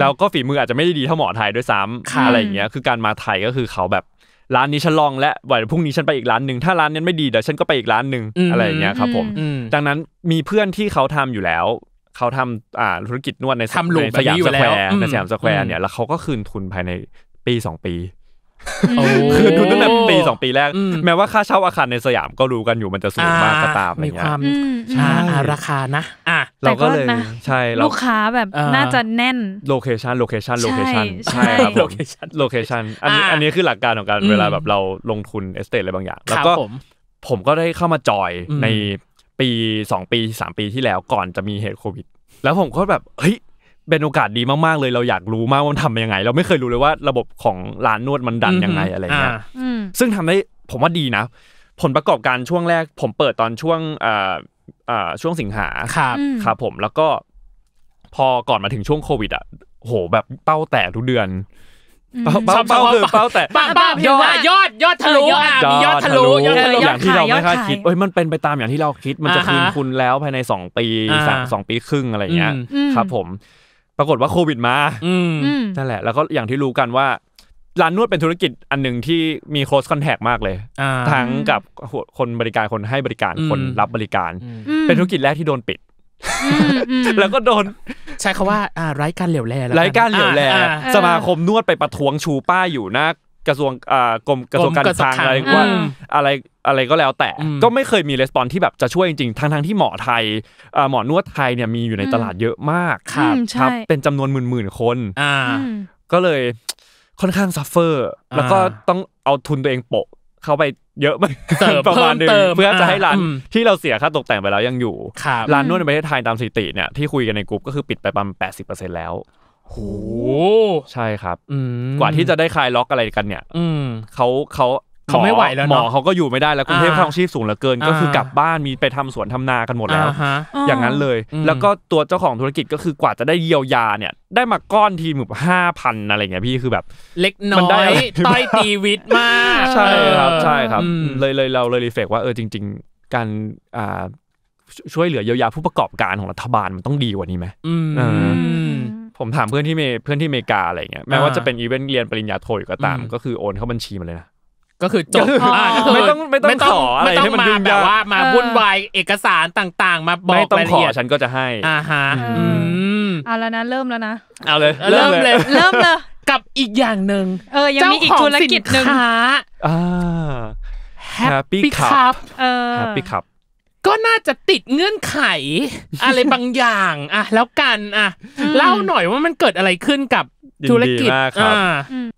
แล้วก็ฝีมืออาจจะไม่ได้ดีเท่าหมอไทยด้วยซ้ำอะไรอย่างเงี้ย คือการมาไทยก็คือเขาแบบร้านนี้ฉันลองและ วันพรุ่งนี้ฉันไปอีกร้านหนึ่ง ถ้าร้านนี้ไม่ดีเดี๋ยวฉันก็ไปอีกร้านหนึ่งอะไรอย่างเงี้ยครับ ผมดังนั้นมีเพื่อนที่เขาทำอยู่แล้ว เขาทำอ่าธุรกิจนวดในสยามสแควร์ ในสยามสแควร์เนี่ย แล้วเขาก็คืนทุนภายในปีสองปีคือดูตั้งแต่ปีสองปีแรกแม้ว่าค่าเช่าอาคารในสยามก็รู้กันอยู่มันจะสูงมากก็ตามอะไรเงี้ยมีคว
ามราคานะอ่ะ
เราก็เลยใช่ลูกค้าแบบน่าจะแน่นโลเคชันโลเคชันโลเคชันใช่ครับโลเคชันโลเคชันอันนี้อันนี้คือหลักการของการเวลาแบบเราลงทุนเอสเตทอะไรบางอย่างแล้วก็ผมก็ได้เข้ามาจอยในปีสองปีสามปีที่แล้วก่อนจะมีเหตุโควิด แล้วผมก็แบบเฮ้ยเป็นโอกาสดีมากๆเลยเราอยากรู้มากว่ามันทำยังไง เราไม่เคยรู้เลยว่าระบบของ ร้านนวดมันดันยังไงอะไรเงี้ยซึ่งทำให้ผมว่าดีนะ ผลประกอบการช่วงแรก ผมเปิดตอนช่วงช่วงสิงหาครับครับผมแล้วก็ พอก่อนมาถึงช่วงโควิดอ่ะโหแบบเป้าแตกทุกเดือน
เป้าเป้าคือเป้าแต่ยอดยอดยอดทะลุยอดทะลุยอดทะลุอย่างที่เราไม่คาดคิด
เอ้ยมันเป็นไปตามอย่างที่เราคิดมันจะคืนคุณแล้วภายในสองปีสองปีครึ่งอะไรเงี้ยครับผมปรากฏว่าโควิดมา อืมนั่นแหละแล้วก็อย่างที่รู้กันว่าร้านนวดเป็นธุรกิจอันหนึ่งที่มี close contact มากเลยทั้งกับคนบริการคนให้บริการคนรับบริการ เป็นธุรกิจแรกที่โดนปิด
แล้วก็โดน ใช้คาว่าไร้การเหลียวแล้ว ไร้การเหลียวแลสมาค
มนวดไปประท้วงชูป้าอยู่หน้ากระทรวงอ่ากรมกระทรวงการคลังอะไรว่าอะไรอะไรก็แล้ว แต่ก็ไม่เคยมีレスปอนที่แบบจะช่วยจริงๆทั้งทังที่หมอไทยหมอนวดไทยเนี่ยมีอยู่ในตลาดเยอะมากครับครับเป็นจำนวนหมื่นๆคนอ่าก็เลยค่อนข้างซัฟเฟอร์แล้วก็ต้องเอาทุนตัวเองโปะ เข้าไปเยอะมากประมาณนึงเพื่อจะให้ร้านที่เราเสียค่าตกแต่งไปแล้วยังอยู่ร้านนวดในประเทศไทย ตามสถิติเนี่ยที่ คุยกันในกลุ่มก็คือปิดไปประมาณแปดสิบเปอร์เซ็นต์แล้วโหใช่ครับกว่าที่จะได้คลายล็อกอะไรกันเนี่ย อืเขาเขาเขาไม่ไหวแล้วหมอเขาก็อยู่ไม่ได้แล้วกรุงเทพค่าองชีพสูงเหลือเกิน ก็คือกลับบ้านมีไปทำสวนทำนากันหมดแล้วอย่างนั้นเลย แล้วก็ตัวเจ้าของธุรกิจก็คือกว่าจะได้เยียวยาเนี่ยได้มาก้อนทีมแบบห้าพันอะไรเงี้ยพี่คือแบบ เล็กน้อยต้ตี
วิต
มาก
ใช่ครับใช่ครับเลยเลยเราเลยรีเฟกว่าเออจริงๆการอ่าช่วยเหลือเยียวยาผู้ประกอบการของรัฐบาลมันต้องดีกว่านี้ไหมผมถามเพื่อนที่เมเพื่อนที่เมกาอะไรเงี้ยแม้ว่าจะเป็นอีเวนต์เรียนปริญญาโทก็ตาม ก็คือโอนเข้าบัญชีมาเลยนะ ก็ค
ือจบไม่ต้องไม่ต้องขออะไรให้มันยุ่งยากว่ามาวุ่นวายเอกสารต่าง ๆ มาบอกไม่ต้องขอฉ
ันก็จะให้อ่าฮะ
เอาแล้วนะเริ่
มแล้วนะ
เอาเลยเริ่มเลยเ
ริ่มเลยกับอีกอย่างหนึ่งเออยังมีอีกธุรกิจหนึ่ง
อ่าแฮปปี้ครับแฮปปี้ครับ
ก็น่าจะติดเงื่อนไขอะไรบางอย่างอ่ะแล้วกันอ่ะเล่าหน่อยว่ามันเกิดอะไรขึ้นกับธุรกิจ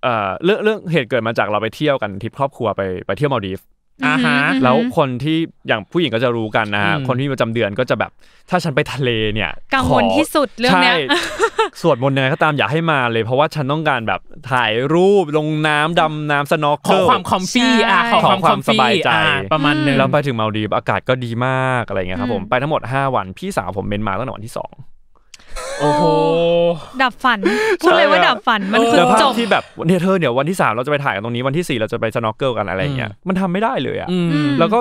อ่าเรื่องเรื่องเหตุเกิดมาจากเราไปเที่ยวกันทริปครอบครัว ไปไปเที่ยวมาดีฟอ่าฮะแล้วคนที่อย่างผู้หญิงก็จะรู้กันนะฮะคนที่ประจำเดือนก็จะแบบถ้าฉันไปทะเลเนี่ยกังวลที่สุดเรื่องเนี้ยสวดมนต์ยังไงก็ตามอย่าให้มาเลย เพราะว่าฉันต้องการแบบถ่ายรูปลงน้ำดำน้ำสนอกขอความคอมฟี่อ่ะขอความสบายใจประมาณนึงแล้วไปถึงมาดีอากาศก็ดีมากอะไรเงี้ยครับผมไปทั้งหมด5วันพี่สาวผมเป็นมาตั้งแต่วันที่2
โอ้โห
ดับฝันพูดเลยว่าดับฝันมันคือจบที
่แบบเนี่ยเธอเนี่ยวันที่สามเราจะไปถ่ายกันตรงนี้วันที่สี่เราจะไปสนอกเกิลกันอะไรเงี้ยมันทำไม่ได้เลยอ่ะแล้วก็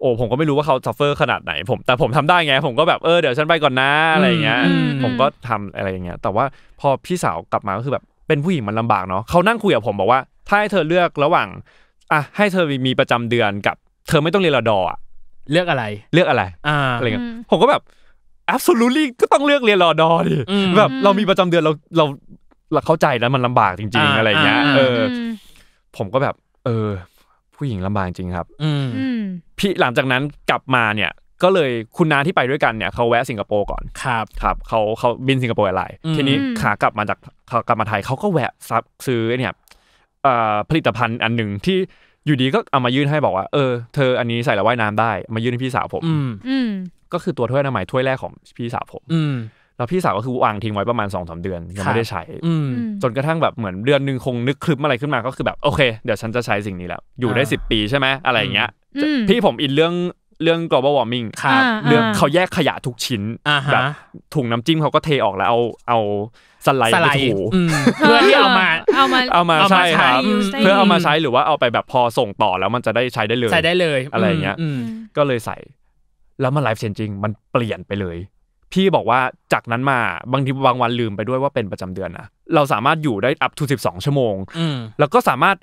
โอ้ผมก็ไม่รู้ว่าเขาซัฟเฟอร์ขนาดไหนผมแต่ผมทำได้ไงผมก็แบบเออเดี๋ยวฉันไปก่อนนะอะไรเงี้ยผมก็ทำอะไรเงี้ยแต่ว่าพอพี่สาวกลับมาก็คือแบบเป็นผู้หญิงมันลำบากเนาะเขานั่งคุยกับผมบอกว่าถ้าให้เธอเลือกระหว่างอ่ะให้เธอมีประจำเดือนกับ เธอไม่ต้องเรียนรอดอ่ะเลือกอะไรเลือกอะไรออะไรเงี้ยผมก็แบบ absolutely ก็ต้องเลือกเรียนรอดอดิแบบเรามีประจำเดือนเราเราเราเข้าใจแล้วมันลำบากจริง ๆ อะไรเงี้ยเออ ผมก็แบบ เออ ผู้หญิงลำบากจริงครับพี่หลังจากนั้นกลับมาเนี่ย ก็เลยคุณนาที่ไปด้วยกันเนี่ยเขาแวะสิงคโปร์ก่อนครับ ครับเขาเขาบินสิงคโปร์อะไรทีนี้ขากลับมาจากเขากลับมาไทยเขาก็แวะซับซื้อเนี่ยผลิตภัณฑ์อันหนึ่งที่อยู่ดีก็เอามายื่นให้บอกว่าเออเธออันนี้ใส่ละว่ายน้ำได้มายื่นให้พี่สาวผมก็คือตัวถ้วยอนามัยถ้วยแรกของพี่สาวผมแล้วพี่สาวก็คือวางทิ้งไว้ประมาณสองสาเดือนยังไม่ได้ใช้จนกระทั่งแบบเหมือนเดือนหนึ่งคงนึกคลิปอะไรขึ้นมาก็คือแบบโอเค เดี๋ยวฉันจะใช้สิ่งนี้แล้ว อยู่ได้สิบปีใช่ไหมอะไรอย่างเงี้ย พี่ผมอินเรื่องเรื่อง global warming เรื่องเขาแยกขยะทุกชิ้นแบบถุงน้ำจิ้มเขาก็เทออกแล้วเอาเอาสไลด์ไปถู
เพื่อที่เอามาเอามาเอามาใช้ครับเพื่อเอามาใช
้หรือว่าเอาไปแบบพอส่งต่อแล้วมันจะได้ใช้ได้เลยใช้ได้เลยอะไรเงี้ยก็เลยใส่แล้วมาไลฟ์เชนจริงมันเปลี่ยนไปเลย พี่บอกว่าจากนั้นมา บางทีบางวันลืมไปด้วยว่าเป็นประจำเดือนนะเราสามารถอยู่ได้อัพทูสิบสองชั่วโมงแล้วก็สามารถ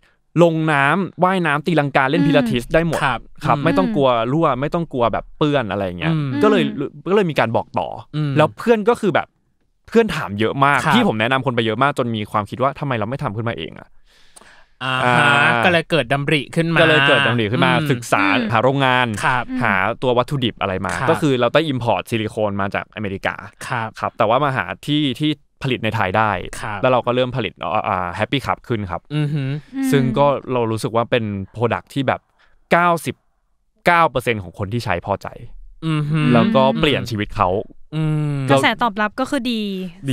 ลงน้ำว่ายน้ำตีลังกาเล่นพิลาทิสได้หมดครับไม่ต้องกลัวรั่วไม่ต้องกลัวแบบเปื้อนอะไรเงี้ยก็เลยก็เลยมีการบอกต่อแล้วเพื่อนก็คือแบบเพื่อนถามเยอะมาก ที่ผมแนะนำคนไปเยอะมากจนมีความคิดว่าทำไมเราไม่ทำขึ้นมาเองอะก็เลย
เกิดดำริขึ้นมา ก็เลยเกิดดำริขึ้นมาศึก
ษา หาโรงงาน หาตัววัตถุดิบอะไรมา ก็คือเราต้องอิมพอร์ตซิลิโคนมาจากอเมริกาครับแต่ว่ามาหาที่ที่ผลิตในไทยได้ แล้วเราก็เริ่มผลิตแฮปปี้คับขึ้นครับ ซึ่งก็เรารู้สึกว่าเป็นโปรดักที่แบบ 99%ของคนที่ใช้พอใจแล้วก็เปลี่ยนชีวิตเขากระแส
ตอบรับก็คือดี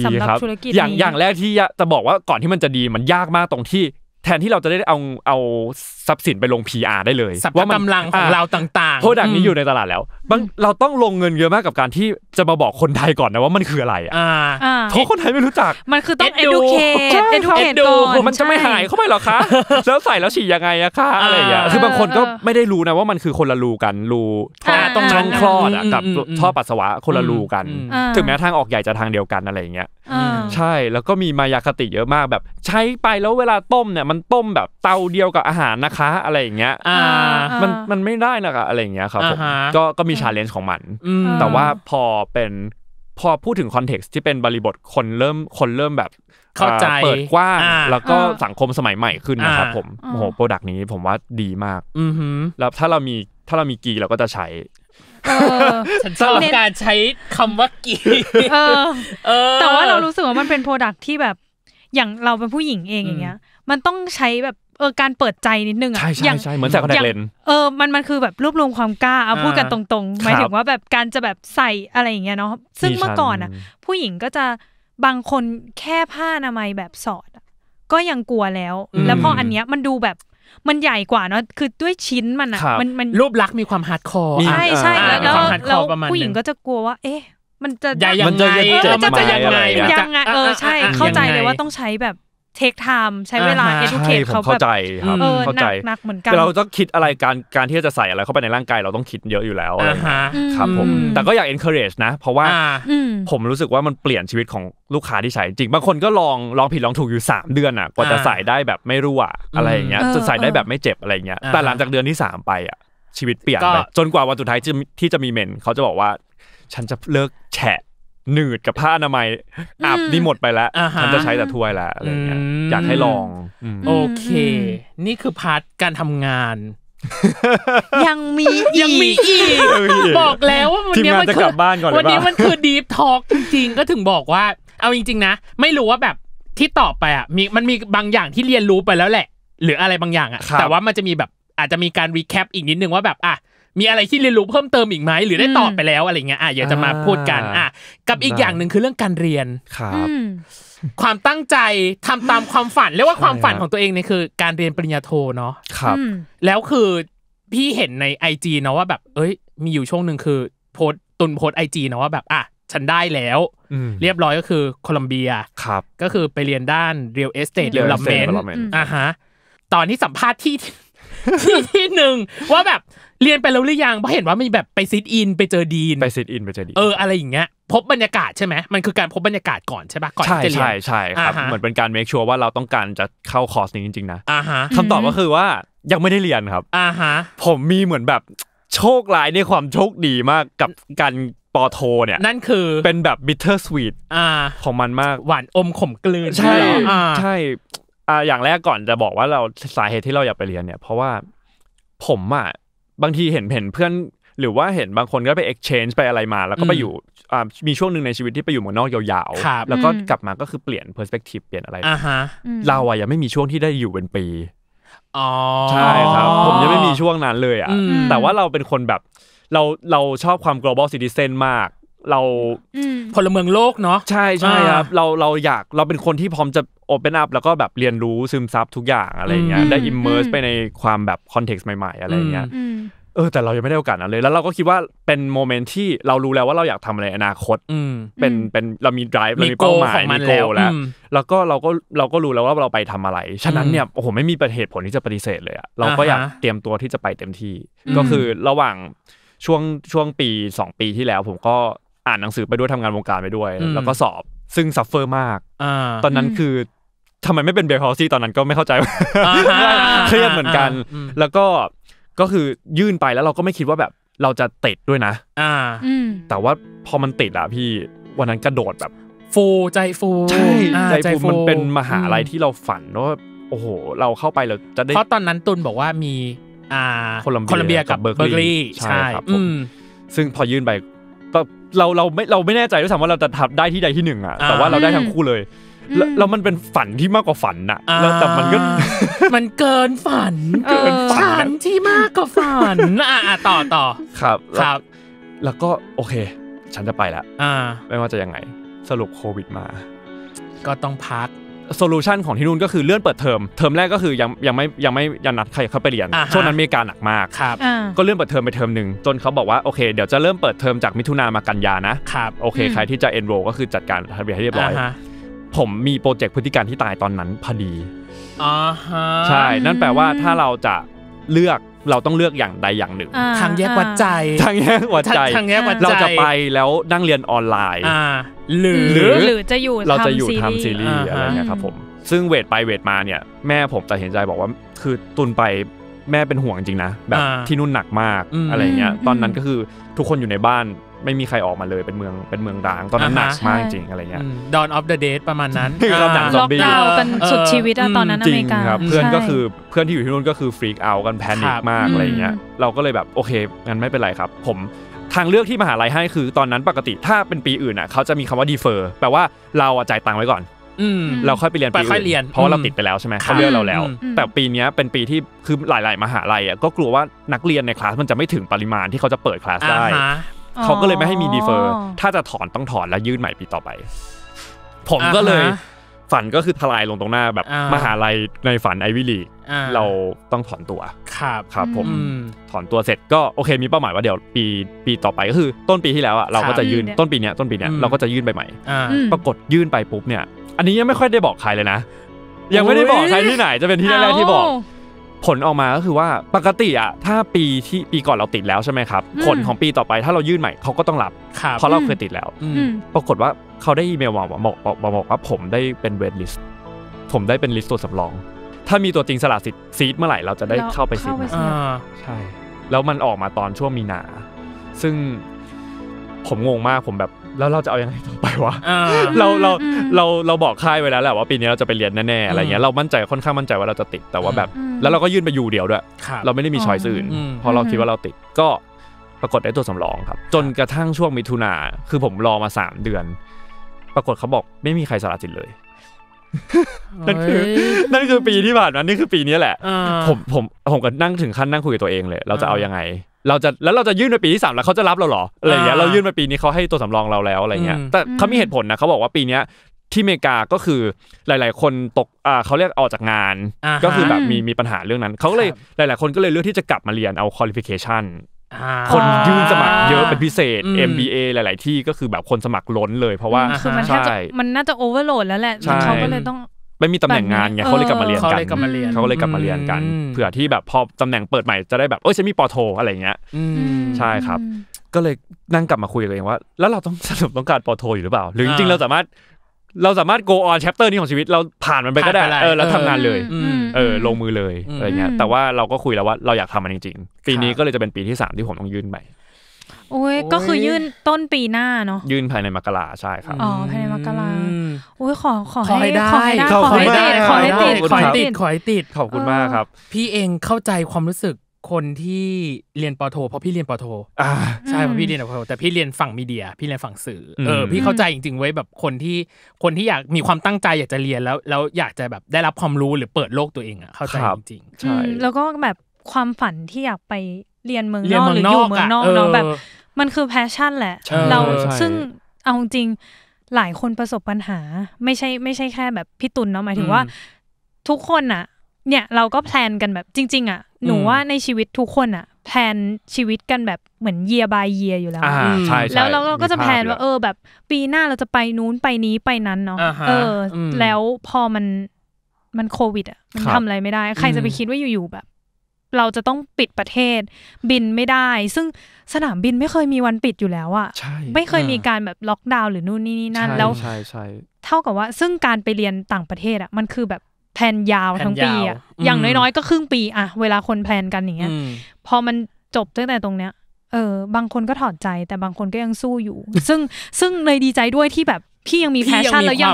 สำหรับธุรกิจอย่างอย่างแร
กที่จะบอกว่าก่อนที่มันจะดีมันยากมากตรงที่แทนที่เราจะได้เอาเอาทรัพย์สินไปลง PR ได้เลยว่ากำลังของเราต่าง ๆโปรดักต์นี้อยู่ในตลาดแล้วบางเราต้องลงเงินเยอะมากกับการที่จะมาบอกคนไทยก่อนนะว่ามันคืออะไรอ่ะเพราะคนไทยไม่รู้จัก
มันคือต้อง educate educate ก่อนมันจะไม่หายเข้าไปห
รอคะ แล้วใส่แล้วฉี่ยังไงอะคะอะไรอย่างเงี้ยคือบางคนก็ไม่ได้รู้นะว่ามันคือคนละรูกันรู
ต้องช่อง
คลอด
กับท่อปัสสาวะคนละรูกันถึงแม้ทางออกใหญ่จะทางเดียวกันอะไรอย่างเงี้ยใช่แล้วก็มีมายาคติเยอะมากแบบ ใช้ไปแล้วเวลาต้มเนี่ยมันันต้มแบบเตาเดียวกับอาหารนะคะ อะไรอย่างเงี้ยมันมันไม่ได้นะคะอะไรอย่างเงี้ยครับผม ก็ก็มีชาเลนจ์ของมัน แต่ว่าพอเป็นพอพูดถึงคอนเท็กซ์ที่เป็นบริบทคนเริ่มคนเริ่มแบบ เข้าใจ เปิดกว้าง แล้วก็สังคมสมัยใหม่ขึ้นนะครับผม โอ้โห โปรดักต์นี้ผมว่าดีมาก แล้วถ้าเรามีถ้าเรามีกีเราก็จะใช้
ฉันชอบการใช้คำว่ากีแต่ว่าเรารู้สึกว่
ามันเป็นโปรดักที่แบบอย่างเราเป็นผู้หญิงเองอย่างเงี้ยมันต้องใช้แบบเออการเปิดใจนิดนึงอะใช่ใช่ใช่เหมือนใส่คอนแทคเลนส์เออมันมันคือแบบรวบรวมความกล้าเอาพูดกันตรงๆหมายถึงว่าแบบการจะแบบใส่อะไรอย่างเงี้ยเนาะซึ่งเมื่อก่อนอะผู้หญิงก็จะบางคนแค่ผ้าอนามัยแบบสอดก็ยังกลัวแล้ว แล้วพออันเนี้ยมันดูแบบมันใหญ่กว่าเนาะคือด้วยชิ้นมันอะมันมันรูปลักษณ์มีความฮาร์ดคอร์ใช่ใช่แล้วแล้วผู้หญิงก็จะกลัวว่าเอ๊ะมันจะใหญ่ยังไงมันจะยังไงยังไงเออใช่ เข้าใจเลยว่าต้องใช้แบบเทคไทม์ใช้เวลาเอดูเคทเขาแบบเข้าใจครับ
เข้าใจนัก
เหมือนกันเราต้อง
คิดอะไรการการที่จะใส่อะไรเข้าไปในร่างกายเราต้องคิดเยอะอยู่แล้วครับผม แต่ก็อยาก encourage นะเพราะว่าผมรู้สึกว่ามันเปลี่ยนชีวิตของลูกค้าที่ใช้จริงบางคนก็ลองลองผิดลองถูกอยู่ 3 เดือนอ่ะกว่าจะใส่ได้แบบไม่รั่วอะไรอย่างเงี้ยจนใส่ได้แบบไม่เจ็บอะไรเงี้ยแต่หลังจากเดือนที่3ไปอ่ะชีวิตเปลี่ยนไปจนกว่าวันสุดท้ายที่จะมีเมนเขาจะบอกว่า ฉันจะเลิกแฉะหนืดกับผ้าอนามัยอับนี่หมดไปแล้วฉันจะใช้แต่ถ้วยละอะไ
รเงี้ยอยากให้ลองโอเค นี่คือพาร์ทการทำงาน
ยัง
มี
ยังมีอีกบอกแล้วว่าวันนี้มันคือวันนี้มันคือดีฟทอล์กจริงๆ ก็ถึงบอกว่า เอาจริง ๆ นะไม่รู้ว่าแบบที่ตอบไปอ่ะมีมันมีบางอย่างที่เรียนรู้ไปแล้วแหละ หรืออะไรบางอย่างอ่ะแต่ว่ามันจะมีแบบอาจจะมีการรีแคปอีกนิดนึงว่าแบบอ่ะมีอะไรที่เรียนรู้เพิ่มเติมอีกไหมหรือได้ตอบไปแล้วอะไรเงี้ยอ่ะเดี๋ยวจะมาพูดกันอ่ะกับอีกอย่างหนึ่งคือเรื่องการเรียนครับความตั้งใจทำตามความฝันเรียกว่าความฝันของตัวเองเนี่ยคือ การเรียนปริญญาโทเนาะครับ แล้วคือพี่เห็นในไอจีเนาะว่าแบบ เอ้ยมีอยู่ช่วงหนึ่งคือโพสตุนโพสไอจีเนาะว่าแบบ อ่ะฉันได้แล้วเรียบร้อยก็คือโคลัมเบียครับ ก็คือไปเรียนด้าน real estate development อ่ะฮะตอนที่สัมภาษณ์ที่ที่ที่หนึ่งว่าแบบเรียนไปแล้วหรือยังเพราะเห็นว่ามีแบบไปซิดอิน ไปเจอดีนไปซิดอิน ไปเจอดีนเอออะไรอย่างเงี้ยพบบรรยากาศใช่ไหมมันคือการพบบรรยากาศก่อนใช่ปะก่อนจะเรใช่
ใช่ใช่ครับเหมือนเป็นการเมคชัวร์ว่าเราต้องการจะเข้าคอร์สนี้จริงๆ นะอ่าฮะคำตอบก็คือว่ายังไม่ได้เรียนครับอ่าฮะผมมีเหมือนแบบโชคร้ายในความโชคดีมากกับการปอโทเนี่ยนั่นคือเป็นแบบบิทเทอร์สวีทของมันมากหวา
นอมขมกลืนใช่
ใช่อ่าอย่างแรกก่อนจะบอกว่าเราสาเหตุที่เราอยากไปเรียนเนี่ยเพราะว่าผมอ่ะบางทีเห็นเห็นเพื่อนหรือว่าเห็นบางคนก็ไป exchange ไปอะไรมา แล้วก็ไปอยู่อ่ามีช่วงหนึ่งในชีวิตที่ไปอยู่เมืองนอกยาวๆแล้วก็กลับมาก็คือเปลี่ยน perspective เปลี่ยนอะไรเราอ่ะยังไม่มีช่วงที่ได้อยู่เป็นปีออ๋ใช่ครับ ผมยังไม่มีช่วงนั้นเลยอ่ะแต่ว่าเราเป็นคนแบบเราเราชอบความ global citizen มากเราพลเมืองโลกเนาะใช่ใช่ครับเราเราอยากเราเป็นคนที่พร้อมจะโอเปนอัพแล้วก็แบบเรียนรู้ซึมซับทุกอย่างอะไรเงี้ยได้อิมเมอร์สไปในความแบบคอนเท็กซ์ใหม่ๆอะไรเงี้ย เออแต่เรายังไม่ได้โอกาสนั้นเลย แล้วเราก็คิดว่าเป็นโมเมนต์ที่เรารู้แล้วว่าเราอยากทำอะไรอนาคตเป็นเป็นเรามีไดรฟ์เรามีเป้าหมายมีโกแล้ว แล้วก็เราก็เราก็รู้แล้วว่าเราไปทำอะไรฉะนั้นเนี่ยโอ้โหไม่มีประเหตุผลที่จะปฏิเสธเลยอะเราก็อยากเตรียมตัวที่จะไปเต็มที่ก็คือระหว่างช่วงช่วงปีสองปีที่แล้วผมก็อ่านหนังสือไปด้วยทำงานวงการไปด้วย แล้วก็สอบซึ่งซัฟเฟอร์มากอตอนนั้นคือทำไมไม่เป็นเบลฮอวซี่ตอนนั้นก็ไม่เข้าใจเครียดเหมือนกัน แล้วก็ก็คือยื่นไปแล้วเราก็ไม่คิดว่าแบบเราจะติดด้วยนะ อ่า แต่ว่าพอมันติดอะพี่วันนั้นกระโดดแบบ
ฟูใจฟูใช่ใจฟูมันเป็นมหา
ลัยที่เราฝันว่าโอ้โหเราเข้าไปเราจะได้เพราะตอ
นนั้นตุนบอกว่ามีอ่าโคลัมเบียกับเบอร์เกอรี่ใช่ครับ
ซึ่งพอยื่นไปเราเราไม่เราไม่แน่ใจด้วยซ้ำว่าเราจะทับได้ที่ใดที่หนึ่งอ่ะ แต่ว่าเราได้ทั้งคู่เลยแล้วมันเป็นฝันที่มากกว่าฝันน่ะ
แแต่ มันก็มันเกินฝัน เกินฝันที่มากกว่าฝันอ่ะต่อต่อ
ครับครับ แล้วก็โอเค ฉันจะไปละ อ่า ไม่ว่าจะยังไง สรุปโควิดมา ก็ต้องพักโซลูชันของที่นู่นก็คือเลื่อนเปิดเทอม เทอมแรกก็คือยังยังไม่ยังไม่ยังนัดใครเข้าไปเรียน ช่วงนั้นมีการหนักมากครับก็เลื่อนเปิดเทอมไปเทอมหนึ่งจนเขาบอกว่าโอเคเดี๋ยวจะเริ่มเปิดเทอมจากมิถุนามากันยานะครับโอเคใครที่จะเอนโรก็คือจัดการทะเบียนให้เรียบร้อยผมมีโปรเจกต์พฤติการที่ตายตอนนั้นพอดี
อ่าฮะใช่ นั่นแปลว่าถ้าเรา
จะเลือกเราต้องเลือกอย่างใดอย่างหนึ่ง
ทางแยกวัดใจ ทางแยกวัดใจท
างแยกวัดใจ เราจะไปแล้วนั่งเรียนออนไลน์หรือหรือ
จะอยู่เราจะอยู่ทำซีรีส์อะไรเงี้ยครับผ
มซึ่งเวทไปเวทมาเนี่ย แม่ผมตัดสินใจบอกว่า คือตุนไปแม่เป็นห่วงจริงนะ แบบที่นู่นหนักมากอะไรเงี้ยตอนนั้นก็คือทุกคนอยู่ในบ้านไม่มีใครออกมาเลยเป็นเมืองเป็นเมืองร้างตอนนั้นหนักมากจริงอะไรเงี้ย
ดอนออฟเดอะเดทประมาณนั้นล็อก
ดาวน์กันสุดชีวิตตอนนั้นอเมริกาเพื่อนก็คือเพื่อนที่อยู่ที่นู่นก็คือฟรีกเอากันแพนิคมากอะไรเงี้ย เราก็เลยแบบโอเคงั้นไม่เป็นไรครับ ผมทางเลือกที่มหาลัยให้คือ ตอนนั้นปกติถ้าเป็นปีอื่นอ่ะเขาจะมีคำว่าดีเฟอร์แปลว่าเราจ่ายตังค์ไว้ก่อน
เราค่อยไปเรียนปีอื่นเพราะเราติดไป
แล้วใช่ไหมเขาเลือกเราแล้ว แต่ปีนี้เป็นปีที่คือหลาย ๆ มหาลัยอ่ะก็กลัวว่านักเรียนในคลาสมันจะไม่ถึงปริมาณที่เขาจะเปิดคลาสได้เขาก็เลยไม่ให้มีดีเฟอร์ ถ้าจะถอนต้องถอนแล้วยื่นใหม่ปีต่อไป ผมก็เลย ฝันก็คือทลายลงตรงหน้าแบบมหาลัยในฝันไอวิลีเราต้องถอนตัว ครับ ครับผม ถอนตัวเสร็จก็โอเคมีเป้าหมายว่าเดี๋ยวปีปีต่อไปก็คือ ต้นปีที่แล้วอ่ะเราก็จะยื่นต้นปีเนี้ยต้นปีเนี้ยเราก็จะยื่นไปใหม่ปรากฏยื่นไปปุ๊บเนี่ย อันนี้ยังไม่ค่อยได้บอกใครเลยนะ ยังไม่ได้บอกใครที่ไหนจะเป็นที่แรกที่บอกผลออกมาก็คือว่าปกติอะถ้าปีที่ปีก่อนเราติดแล้วใช่ไหมครับ ผลของปีต่อไปถ้าเรายื่นใหม่เขาก็ต้องรับ เพราะเราเคยติดแล้วปรากฏว่าเขาได้อีเมลมาบอกบอกบอกว่าผมได้เป็นเวทลิสต์ผมได้เป็นลิสต์ตัวสำรอง ถ้ามีตัวจริงสละสิทธิ์ซีดเมื่อไหร่เราจะได้เข้าไปซีดใช่ แล้วมันออกมาตอนช่วงมีนาซึ่งผมงงมากผมแบบแล้วเราจะเอาอยังไงต่อไปวะเราเราเราเราบอกค่ายไว้แล้วแหละว่าปีนี้เราจะไปเรียนแน่ๆอะไรเงี้ยเรามั่นใจค่อนข้างมั่นใจว่าเราจะติด แต่ว่าแบบ แล้วเราก็ยื่นไปอยู่เดียวด้วย เราไม่ได้มีชอยอื่นพอเราคิดว่าเราติด ก็ปรากฏได้ตัวสำรองครับ จนกระทั่งช่วงมิถุนาคือผมรอมาสามเดือน ปรากฏเขาบอกไม่มีใครสาระจิ์เลยนั่นคือนั่นคือปีที่ผ่านมานี่คือปีนี้แหละผมผมผมก็นั่งถึงขั้นนั่งคุยกับตัวเองเลย เราจะเอายังไงเราจะแล้วเราจะยื่นไปปีที่สามแล้วเขาจะรับเราหรออะไรเงี้ยเรายื่นไปปีนี้เขาให้ตัวสำรองเราแล้วอะไรเงี้ยแต่เขามีเหตุผลนะเขาบอกว่าปีเนี้ยที่อเมริกาก็คือหลาย ๆ คนตกอ่าเขาเรียกออกจากงาน ก็คือแบบมีมีปัญหาเรื่องนั้นเขาเลยหลาย ๆ คนก็เลยเลือกที่จะกลับมาเรียนเอาคุณลิฟิเคชัน
คน
ยื่นสมัครเยอะเป็น
พิเศษ MBA หลาย ๆ ที่ก็คือแบบคนสมัครล้นเลยเพราะว่าคือมันแทบจะมั
นน่าจะโอเวอร์โหลดแล้วแหละเขาก็เลยต้อง
ไม่มีตำแหน่งงานไงเขาเลยกลับมาเรียนกันเขาเลยกลับมาเรียนเขาเลยกลับมาเรียนกัน เผื่อที่แบบพอตำแหน่งเปิดใหม่จะได้แบบเอ้ยฉันมีปอโทอะไรเงี้ยใช่ครับ ก็เลยนั่งกลับมาคุยกันเองว่าแล้วเราต้องสรุปต้องการปอโทอยู่หรือเปล่าหรือจริงเราสามารถ เราสามารถ go on chapter นี้ของชีวิตเราผ่านมันไปก็ได้เออแล้วทำงานเลยเออลงมือเลยอะไรเงี้ยแต่ว่าเราก็คุยแล้วว่าเราอยากทำมันจริงๆปีนี้ก็เลยจะเป็นปีที่3ที่ผมต้องยื่นใหม่
โอ้ยก็คือยื่นต้นปีหน้าเนาะ
ยื่นภายในมกราใช่ครับ
อ๋อภายในมกร
าโอ
้ยขอขอให้ได้ขอให้ได้ขอให้ติดขอให้ติดขอให้ติดขอบคุณมากครับ พี่เอง
เข้าใจความรู้สึกคนที่เรียนปอโทเพราะพี่เรียนปอโทใช่เพราะพี่เรียนปอโทแต่พี่เรียนฝั่งมีเดีย พี่เรียนฝั่งสื่อเออพี่เข้าใจจริงๆไว้แบบคนที่คนที่อยากมีความตั้งใจอยากจะเรียนแล้วแล้วอยากจะแบบได้รับความรู้หรือเปิดโลกตัวเองอ่ะเข้าใจจริงๆใช่
แล้วก็แบบความฝันที่อยากไปเรียนเมืองนอกหรืออยู่เมืองนอกเนาะแบบมันคือแพชชั่นแหละ เราซึ่งเอาจริงหลายคนประสบปัญหา ไม่ใช่ ไม่ใช่แค่แบบพี่ตุลเนาะหมายถึงว่า ทุกคนอะเนี่ยเราก็แพลนกันแบบจริง ๆอะหนูว่าในชีวิตทุกคนอะแพลนชีวิตกันแบบเหมือนเยียบายเยียอยู่แล้ว่ใชแล้วเราก็จะแพลนว่า เออแบบ ปีหน้าเราจะไปนู้นไปนี้ไปนั้นเนาะเออแล้วพอมันมันโควิดอ่ะมันทำอะไรไม่ได้ ใครจะไปคิดว่าอยู่ๆแบบเราจะต้องปิดประเทศบินไม่ได้ ซึ่งสนามบินไม่เคยมีวันปิดอยู่แล้วอะไม่เคยมีการแบบล็อกดาวน์หรือนู่นนี่นี่นั่นแล้วเท่ากับว่าซึ่งการไปเรียนต่างประเทศอะมันคือแบบแทนยาวทั้งปีอะอย่างน้อยๆก็ครึ่งปีอะเวลาคนแพลนกันอย่างเงี้ยพอมันจบตั้งแต่ตรงเนี้ยเออบางคนก็ถอดใจ แต่บางคนก็ยังสู้อยู่ซึ่งซึ่งเลยดีใจด้วยที่แบบพี่ยังมีแพชชั่นแล้วยัง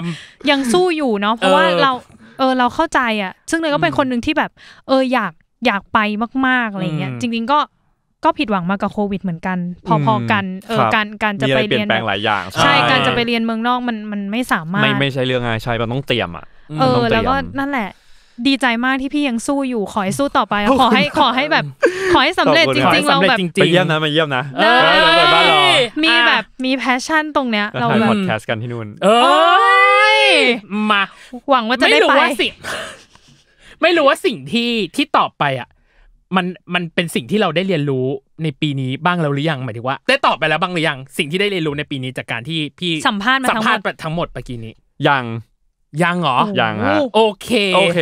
ยังสู้อยู่เนาะเพราะว่าเราเออเราเข้าใจอ่ะซึ่งเลยก็เป็นคนหนึ่งที่แบบ เอออยากอยากไปมากๆอะไรเงี้ยจริงๆก็ก็ผิดหวังมากับโควิดเหมือนกัน พอ ๆ กัน เออการการจะไปเรียนแปลงหลายอย่างใช่การจะไปเรียนเมืองนอกมันมันไม่สามารถไม่ไม
่ใช่เรื่องง่ายใช่มันต้องเตรียมอ่ะเออ แล้วก็
นั่นแหละ ดีใจมากที่พี่ยังสู้อยู่ขอให้สู้ต่อไป ขอให้ขอให้แบบขอให้สำเร็จจริงๆเราแบบไป
เยี่ยมนะมาเยี่ยมนะ
มีแบบมีแพชชั่นตรงเนี้ย เราแบบพอดแ
คสต์กันที่นู่นเอ
้ยมาหวังว่าจะได้ไป
ไม่รู้ว่าสิ่งที่ที่ตอบไปอ่ะ มันมันเป็นสิ่งที่เราได้เรียนรู้ในปีนี้บ้างแล้วหรือยังหมายถึงว่าได้ตอบไปแล้วบ้างหรือยัง สิ่งที่ได้เรียนรู้ในปีนี้จากการที่พี่สัมภาษณ์มาสัมภาษณ์ทั้งหมดเมื่อกี้นี้ยังยังเหรอยังฮะโอเคโอเค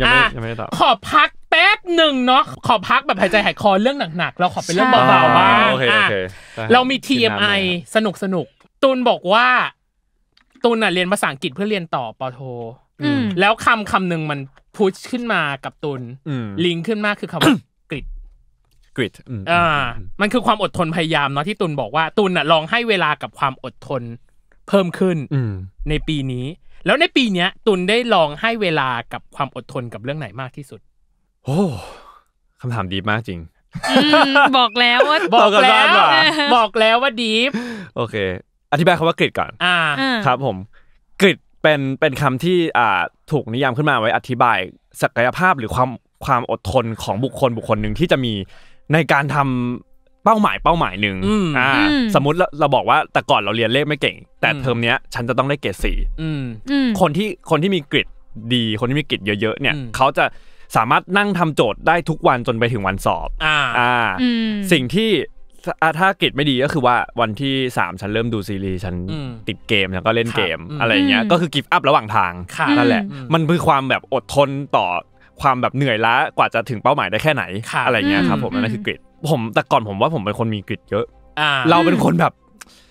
ยังไม่ยังไม่ได้ตอบขอพักแป๊บหนึ่งเนาะขอพักแบบหายใจหายคอเรื่องหนักๆเราขอเป็นเรื่องเบาๆบ้างเรามี TMI สนุกสนุกตูนบอกว่าตูนอ่ะเรียนภาษาอังกฤษเพื่อเรียนต่อปอโทแล้วคำคำหนึ่งมันพุชขึ้นมากับตุนลิงขึ้นมากคือคำว่ากริดกริดอ่า มันคือความอดทนพยายามเนาะที่ตุนบอกว่าตุนอ่ะลองให้เวลากับความอดทน เพิ่มขึ้นในปีนี้ แล้วในปีเนี้ยตุนได้ลองให้เวลากับความอดทนกับเรื่องไหนมากที่สุด
โอ้
คำถามดีมากจริง
บอกแล้วว่าบอกแล้วบอกแล้วว่าดีฟ
โอเค อธิบายคำว่ากริดก่อน อ่า ครับ ผมกริดเป็นเป็นคำที่อ่าถูกนิยามขึ้นมาไว้อธิบายศักยภาพหรือความความอดทนของบุคคลบุคคลหนึ่งที่จะมีในการทำเป้าหมายเป้าหมายหนึ่งอ่าสมมติเราบอกว่าแต่ก่อนเราเรียนเลขไม่เก่ง แต่เทอมเนี้ยฉันจะต้องได้เกรดสี่คนที่คนที่มีกริดดี คนที่มีกริดเยอะ ๆ เนี่ย เขาจะสามารถนั่งทำโจทย์ได้ทุกวันจนไปถึงวันสอบอ่าสิ่งที่ถ้ากรดไม่ดีก็คือว่าวันที่สามฉันเริ่มดูซีรีส์ฉันติดเกมแล้วก็เล่นเกมอะไรเงี้ยก็คือกิฟต์อัพระหว่างทางนั่นแหละ มันคือความแบบอดทนต่อความแบบเหนื่อยล้ากว่าจะถึงเป้าหมายได้แค่ไหนอะไรเงี้ยครับผมนั่นคือกรดผม แต่ก่อนผมว่าผมเป็นคนมีกริดเยอะเราเป็นคนแบบ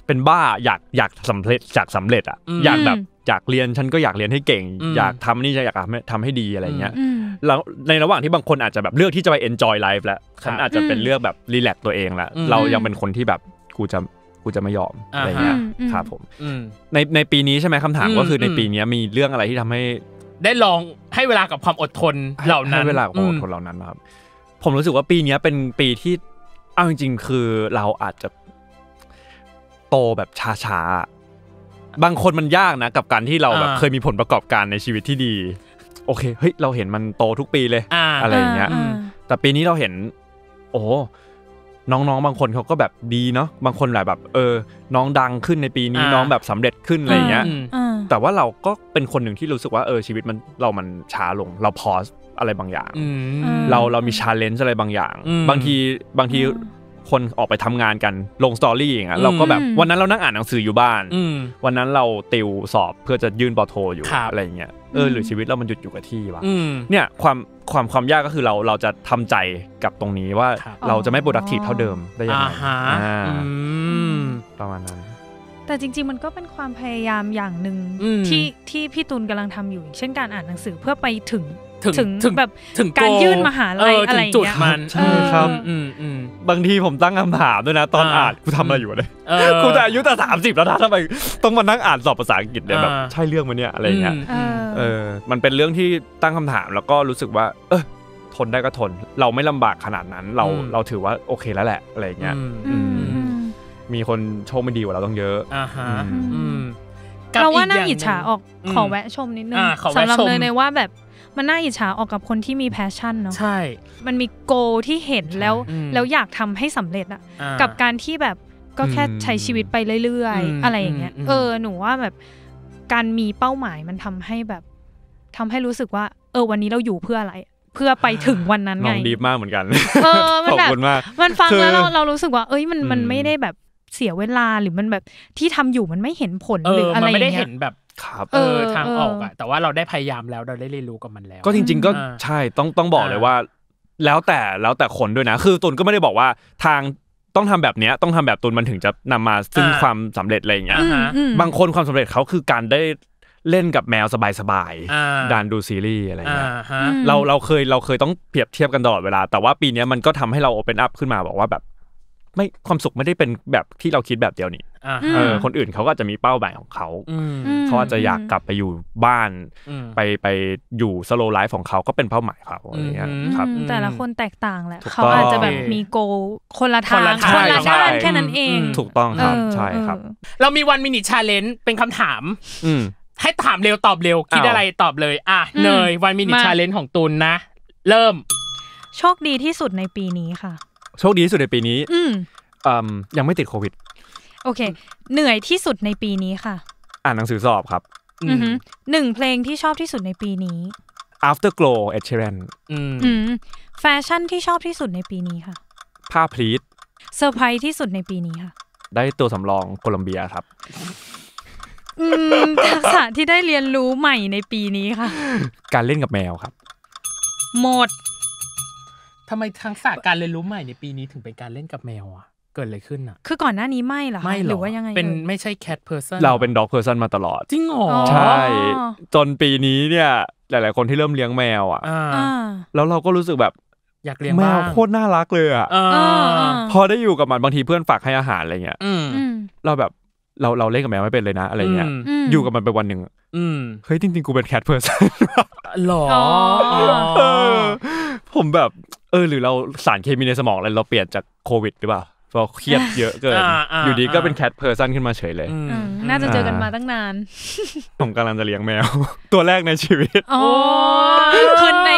เป็นบ้าอยากอยากสำเร็จอยากสำเร็จอ่ะอยากแบบอยากเรียนฉันก็อยากเรียนให้เก่ง อยากทำนี่อยากทำให้ดีอะไรเงี้ยแล้วในระหว่างที่บางคนอาจจะแบบเลือกที่จะไป enjoy life แล้วฉันอาจจะเป็นเลือกแบบรีแลกตัวเองละเรายังเป็นคนที่แบบกูจะกูจะไม่ยอมอะไรเงี้ยครับ ผมในในปีนี้ใช่ไหมคำถามก็คือในปีนี้มีเรื่องอะไรที่ทำให้
ได้ลองให้เวลากับความอดทนเหล่านั้นให้เวลาความอด
ทนเหล่านั้นครับ ผมรู้สึกว่าปีนี้เป็นปีที่เอาจริงๆคือเราอาจจะ โตแบบช้าๆบางคนมันยากนะกับการที่เราแบบเคยมีผลประกอบการในชีวิตที่ดี โอเคเฮ้ยเราเห็นมันโตทุกปีเลยอะไรอย่างเงี้ยแต่ปีนี้เราเห็น โอ้น้องๆบางคนเขาก็แบบดีเนาะบางคนหลายแบบ เออ น้องดังขึ้นในปีนี้น้องแบบสำเร็จขึ้นอะไรเงี้ยแต่ว่าเราก็เป็นคนหนึ่งที่รู้สึกว่าเออ ชีวิตมันเรามันช้าลง เราพอสอะไรบางอย่างเราเรามีชาเลนจ์อะไรบางอย่างบางที บางทีคนออกไปทำงานกันลงสตอรี่อย่างเงี้ยเราก็แบบวันนั้นเรานั่งอ่านหนังสืออยู่บ้านวันนั้นเราติวสอบเพื่อจะยื่นปอโทอยู่อะไรเงี้ยเออหรือชีวิตเรา มันหยุดอยู่กับที่วะเนี่ยความความความยากก็คือเราเราจะทำใจกับตรงนี้ว่าเราจะไม่ productive เท่าเดิมได้ยังไง
ประมาณนั้น
แต่จริง ๆมันก็เป็นความพยายามอย่างหนึ่งที่ที่พี่ตูนกำลังทำอยู่เช่นการอ่านหนังสือเพื่อไปถึงถึงแบบถึงการยื่นมหาลัยอะไรอย่างเงี้ยใช่ครับ
บางทีผมตั้งคำถามด้วยนะ ตอนอ่านกูทำอะไรอยู่เลยกูจะอายุแต่สามสิบแล้วนะทำไมต้องมานั่งอ่านสอบภาษาอังกฤษเนี่ยแบบใช่เรื่องมันเนี่ยอะไรเงี้ย เออมันเป็นเรื่องที่ตั้งคำถามแล้วก็รู้สึกว่า เออทนได้ก็ทน เราไม่ลำบากขนาดนั้น เราเราถือว่าโอเคแล้วแหละอะไรเงี้ยมีคนโชคไม่ดีกว่าเราต้องเยอะอ่าฮะ
เราว่าน่าอิจฉาออกขอแวะชมนิดนึงสำหรับเนยในว่าแบบมันน่าอิจฉาออกกับคนที่มีแพชชั่นเนาะใช่มันมีโกที่เห็นแล้วแล้วอยากทำให้สำเร็จอะกับการที่แบบก็แค่ใช้ชีวิตไปเรื่อยๆ อะไรอย่างเงี้ยเออหนูว่าแบบการมีเป้าหมายมันทำให้แบบ ทำให้รู้สึกว่า เออวันนี้เราอยู่เพื่ออะไร เพื่อไปถึงวันนั้นไงดี
มากเหมือนกันเออมันแบบมันฟังแล้วเราเ
รารู้สึกว่าเอ้ยมันมันไม่ได้แบบเสียเวลาหรือมันแบบที่ทำอยู่มันไม่เห็นผลหรืออะไรอย่างเงี้ยมันไม่ได้เห็นแ
บบครับ
เออทางออก
อะแต่ว่า
เราได้พยายามแล้วเราได้เรียนรู้กับมันแล้วก็จริง ๆก็
ใช่ต้องต้องบอกเลยว่า แล้วแต่แล้วแต่คนด้วยนะคือตุนก็ไม่ได้บอกว่าทางต้องทำแบบนี้ต้องทำแบบตุนมันถึงจะนำมาซึ่งความสำเร็จอะไรอย่างเงี้ยบางคนความสำเร็จเขาคือการได้เล่นกับแมวสบายๆดานดูซีรีส์อะไรเงี้ยเราเราเคยเราเคยต้องเปรียบเทียบกันตลอดเวลา แต่ว่าปีนี้มันก็ทำให้เราโอเปนอัพขึ้นมาบอกว่าแบบ ไม่ความสุขไม่ได้เป็นแบบที่เราคิดแบบเดียวนี่เออคนอื่นเขาก็จะมีเป้าหมายของเขาเขาอาจจะอยากกลับไปอยู่บ้าน ไปไปอยู่สโลไลฟ์ของเขาก็เป็นเป้าหมายเขาอะไรเงี้ยครับแต่ละ
คนแตกต่างแหละเขาอาจจะแบบมีโก คนละทางคนละด้านแค่นั้นเอง ถ
ูกต้องครับใช่ครับ
เรามีวันมินิชาเลนจ์เป็นคำถาม อืให้ถามเร็วตอบเร็ว
คิดอะไร
ตอบเลย อ่ะเนยวันมินิ
ชาเล
นจ์ของตุนนะ เริ่ม
โชคดีที่สุดในปีนี้ค่ะ
โชคดีที่สุดในปีนี้ อืยังไม่ติดโควิด
โอเคเหนื่อยที่สุดในปีนี้ค่ะ
อ่านหนังสือสอบครับ
หนึ่งเพลงที่ชอบที่สุดในปีนี้
Afterglow e d s h e r a n
แฟชั่นที่ชอบที่สุดในปีนี้ค่ะผ้าพลีทเซอร์ไพรส์ที่สุดในปีนี้ค่ะ
ได้ตัวสำรองโคลัมเบียครับ
ทักษะที่ได้เรียนรู้ใหม่ในปีนี้ค่ะ
การเล่นกับแมวครับ
หมด
ทำไมทักษะการเรียนรู้ใหม่ในปีนี้ถึงเป็นการเล่นกับแมวอ่ะเกิดอะไรขึ้นอ
่ะคือก่อนหน้านี้ไม่หรอไม่หรือว่ายังไง เป็นไม่ใช่แคทเพอร์ซันเรา
เป็นด็อกเพอร์ซันมาตลอด จริงหรอใช่ จนปีนี้เนี่ย หลายๆ คนที่เริ่มเลี้ยงแมวอ่ะแล้วเราก็รู้สึกแบบ
อยากเลี้ยงแมวโค
ตรน่ารักเลยอ่ะพอได้อยู่กับมันบางทีเพื่อนฝากให้อาหารอะไรเงี้ยเราแบบเราเราเล่นกับแมวไม่เป็นเลยนะ อะไรเงี้ย อยู่กับมันไปวันหนึ่งเฮ้ยจริงๆ กูเป็นแคทเพอร์ซันหรอ ผมแบบเออหรือเราสารเคมีในสมองอะไรเราเปลี่ยนจากโควิดหรือเปล่าพอเครียดเยอะเกินอยู่ดีก็เป็นแคทเพอร์ซันขึ้นมาเฉยเลยน่าจะเจอกันมาตั้งนานผมกำลังจะเลี้ยงแมวตัวแรกในชีวิตโอ
้คือใน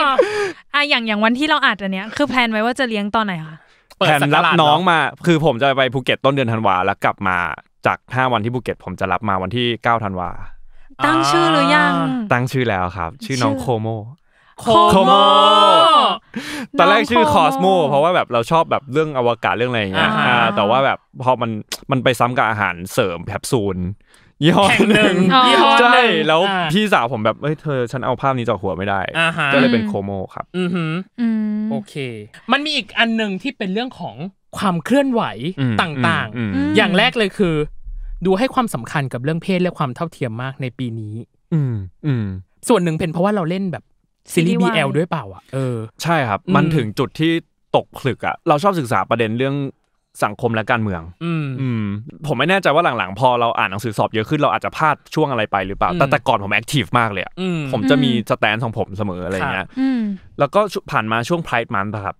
อะอย่างอย่างวันที่เราอัดอันเนี้ยคือแพลนไว้ว่าจะเลี้ยงตอนไหนคะ
แลนรับน้องมา คือผมจะไปภูเก็ตต้นเดือนธันวาแล้วกลับมาจากห้าวันที่ภูเก็ตผมจะรับมาวันที่เก้าธันวา
ตั้งชื่อหรือยัง
ตั้งชื่อแล้วครับชื่อน้องโคโม
คอสโมตอนแรกชื่
อคอสโมเพราะว่าแบบเราชอบแบบเรื่องอวกาศเรื่องอะไรอย่างเงี้ยแต่ว่าแบบพอมันมันไปซ้ำกับอาหารเสริมแคปซูลยี่ห้อหนึ่งยี่ห้อใช่แล้วพี่สาวผมแบบเฮ้ยเธอฉันเอาภาพนี้จากหัวไม่ได้ก็เลยเป็นโคโมครับ
อือโอเค มันมีอีกอันหนึ่งที่เป็นเรื่องของความเคลื่อนไหวต่างๆ อย่างแรกเลยคือ ดูให้ความสำคัญกับเรื่องเพศและความเท่าเทียมมากในปีนี้ อืส่วนหนึ่งเป็นเพราะว่าเราเล่นแบบซีรีส์บีด้วยเปล่าอ่ะเออใช
่ครับ มันถึงจุดที่ตกผลึกอ่ะ เราชอบศึกษาประเด็นเรื่องสังคมและการเมืองอืมผมไม่แน่ใจว่าหลังๆ พอเราอ่านหนังสือสอบเยอะขึ้นเราอาจจะพลาดช่วงอะไรไปหรือเปล่าแต่แต่ก่อนผมแอคทีฟมากเลยผมจะมีสแตนของผมเสมออะไรเงี้ยแล้วก็ผ่านมาช่วงไพร์มันนะครับ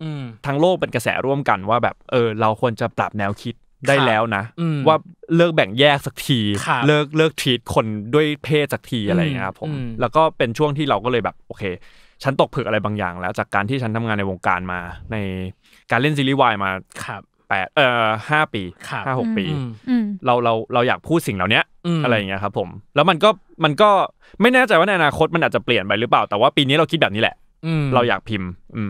ทั้งโลกเป็นกระแสร่วมกันว่าแบบเออเราควรจะปรับแนวคิดได้แล้วนะว่าเลิกแบ่งแยกสักทีเลิกเลิกทีดคนด้วยเพศสักทีอะไรเงี้ยครับผม แล้วก็เป็นช่วงที่เราก็เลยแบบโอเค ฉันตกผึกอะไรบางอย่าง แล้วจากการที่ฉันทำงานในวงการมาในการเล่นซีรีส์วายมาแปดเอ่อห้าปีห้าหกปีเราเราเราอยากพูดสิ่งเหล่านี้อะไรอย่างเงี้ยครับผม แล้วมันก็มันก็ไม่แน่ใจว่าในอนาคตมันอาจจะเปลี่ยนไปหรือเปล่า แต่ว่าปีนี้เราคิดแบบนี้แหละเราอยากพิมพ์ อื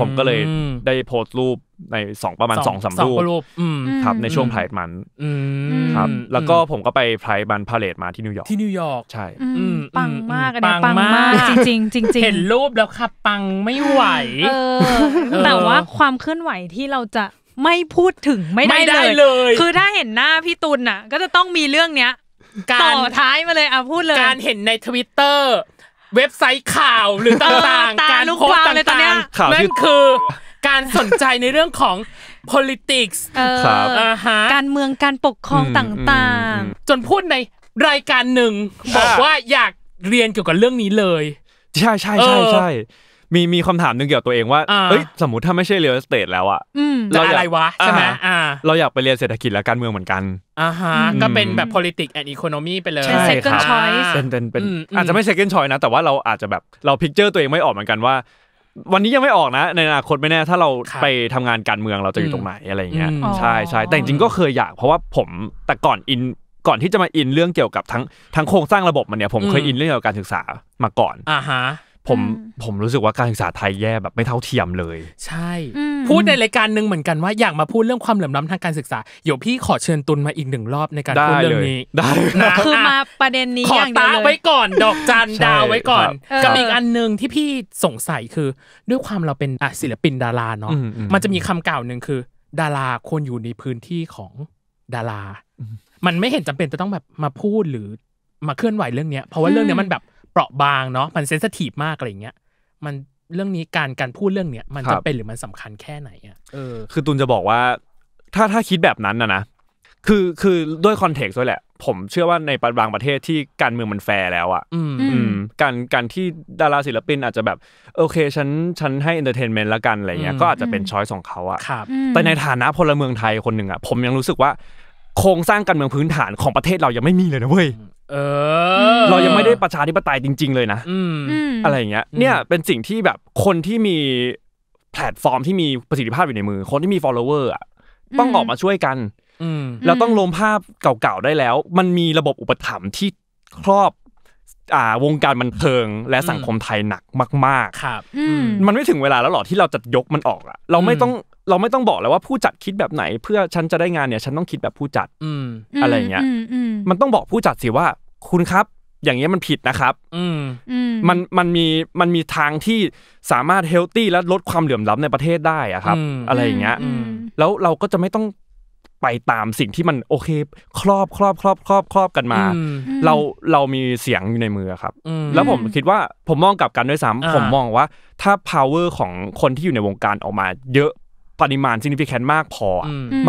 ผมก็เลยได้โพสต์รูปในสองประมาณสองสามรูป
ครับ ในช่วงไพร์
มันครับ แล้วก็ผมก็ไปไพร์มันพาเลตมาที่นิวยอร์กที่นิวยอร์กใช่
ปังมากเลยปังมาก จริงจริงจริงเห็นรูปแล้วคับ ปังไม่ไหวแต่ว่า
ความเคลื่อนไหวที่เราจะไม่พูดถึงไม่ได้เลย คือถ้าเห็นหน้าพี่ตุลน่ะก็จะต้องมีเรื่องเนี้ยต่อท้ายมาเลยอ่ะพูดเลยการเห็นในทวิตเตอร์เว็บไซต์ข่าวหรือต่างๆการโพสต์ต่าง
ๆนั่นคือ
การสนใจในเรื่องของ politics การเมืองการปกครองต่างๆ จนพูดในรายการหนึ่ง บอกว่าอยากเรียนเกี่ยวกับเรื่องนี้เลย ใช่ใช่ใช่ใช่
มีมีคำถามหนึ่งเกี่ยวกับตัวเองว่าเอ้ยสมมติถ้าไม่ใช่เรียนสเตทแล้วอะเราอะไรวะใช่ไหมเราอยากไปเรียนเศรษฐกิจและการเมืองเหมือนกัน
อ่าฮะก็เป็นแบบ politics and economy ไปเลยใช่ second choice เป็
นเป็นเป็นอาจจะไม่ second choice นะแต่ว่าเราอาจจะแบบเราพิกเจอร์ตัวเองไม่ออกเหมือนกันว่าวันนี้ยังไม่ออกนะในอนาคตไม่แน่ถ้าเราไปทำงานการเมืองเราจะอยู่ตรงไหนอะไรอย่างเงี้ยใช่ใช่แต่จริงก็เคยอยาก เพราะว่าผมแต่ก่อนอินก่อนที่จะมาอินเรื่องเกี่ยวกับทั้งทั้งโครงสร้างระบบมันเนี่ยผมเคยอินเรื่องเกี่ยวกับการศึกษามาก่อนอ่าฮะผมผมรู้สึกว่าการศึกษาไทยแย่แบบไม่เท่าเทียมเลย ใ
ช่พูดในรายการหนึ่งเหมือนกันว่าอยากมาพูดเรื่องความเหลื่อมล้ำทางการศึกษา เดี๋ยวพี่ขอเชิญตุนมาอีกหนึ่งรอบในการพูดเรื่องนี้ ได้คือ
มาประเด็นนี้ขอตาไว้ก่อน ดอกจันดาวไว้ก่อนกับอีก
อันหนึ่งที่พี่สงสัยคือด้วยความเราเป็นศิลปินดาราเนาะ มันจะมีคำกล่าวหนึ่งคือ ดาราควรอยู่ในพื้นที่ของดารา มันไม่เห็นจำเป็นจะต้องแบบมาพูดหรือมาเคลื่อนไหวเรื่องเนี้ย เพราะว่าเรื่องเนี้ยมันแบบเปราะบางเนาะ มันเซนสทีฟมากอะไรเงี้ย มันเรื่องนี้การการพูดเรื่องเนี้ยมันจะเป็นหรือมันสำคัญแค่ไหนอ่ะเออ
คือตุนจะบอกว่าถ้าถ้าคิดแบบนั้นนะนะ คือคือด้วยคอนเท็กซ์ด้วยแหละ ผมเชื่อว่าในบางประเทศที่การเมืองมันแฟร์แล้วอ่ะการการที่ดาราศิลปิน อาจจะแบบ โอเคฉันฉันให้เอนเตอร์เทนเมนต์ละกันอะไรเงี้ย ก็อาจจะเป็นช้อยของเขาอ่ะ แต่ในฐานะพลเมืองไทยคนหนึ่งอ่ะผมยังรู้สึกว่า โครงสร้างการเมืองพื้นฐานของประเทศเรายังไม่มีเลยนะเว้ย
เออเรายังไม่ได้
ประชาธิปไตยจริง ๆ เลยนะอะไรอย่างเงี้ย เนี่ยเป็นสิ่งที่แบบคนที่มีแพลตฟอร์มที่มีประสิทธิภาพอยู่ในมือ คนที่มีฟอลโลเวอร์อ่ะต้องออกมาช่วยกันเราต้องลมภาพเก่าๆได้แล้ว มันมีระบบอุปถัมภ์ที่ครอบ อ่าวงการบันเทิงและสังคมไทยหนักมากๆ ครับมันไม่ถึงเวลาแล้วหรอที่เราจะยกมันออกอ่ะ เราไม่ต้องเราไม่ต้องบอกแล้วว่าผู้จัดคิดแบบไหน เพื่อฉันจะได้งานเนี่ย ฉันต้องคิดแบบผู้จัด
อืมอะไรเงี้ย
มันต้องบอกผู้จัดสิว่าคุณครับ อย่างเงี้ยมันผิดนะครับ อืมมันมันมีมันมีทางที่สามารถเฮลตี้และลดความเหลื่อมล้ำาในประเทศได้อะครับ อะไรอย่างเงี้ยแล้วเราก็จะไม่ต้องไปตามสิ่งที่มันโอเคครอบครอบ ครอบ ครอบ ครอบกันมา เราเรามีเสียงอยู่ในมือครับแล้วผมคิดว่าผมมองกลับกันด้วยซ้ำผมมองว่าถ้า power ของคนที่อยู่ในวงการออกมาเยอะปริมาณ significant มากพอ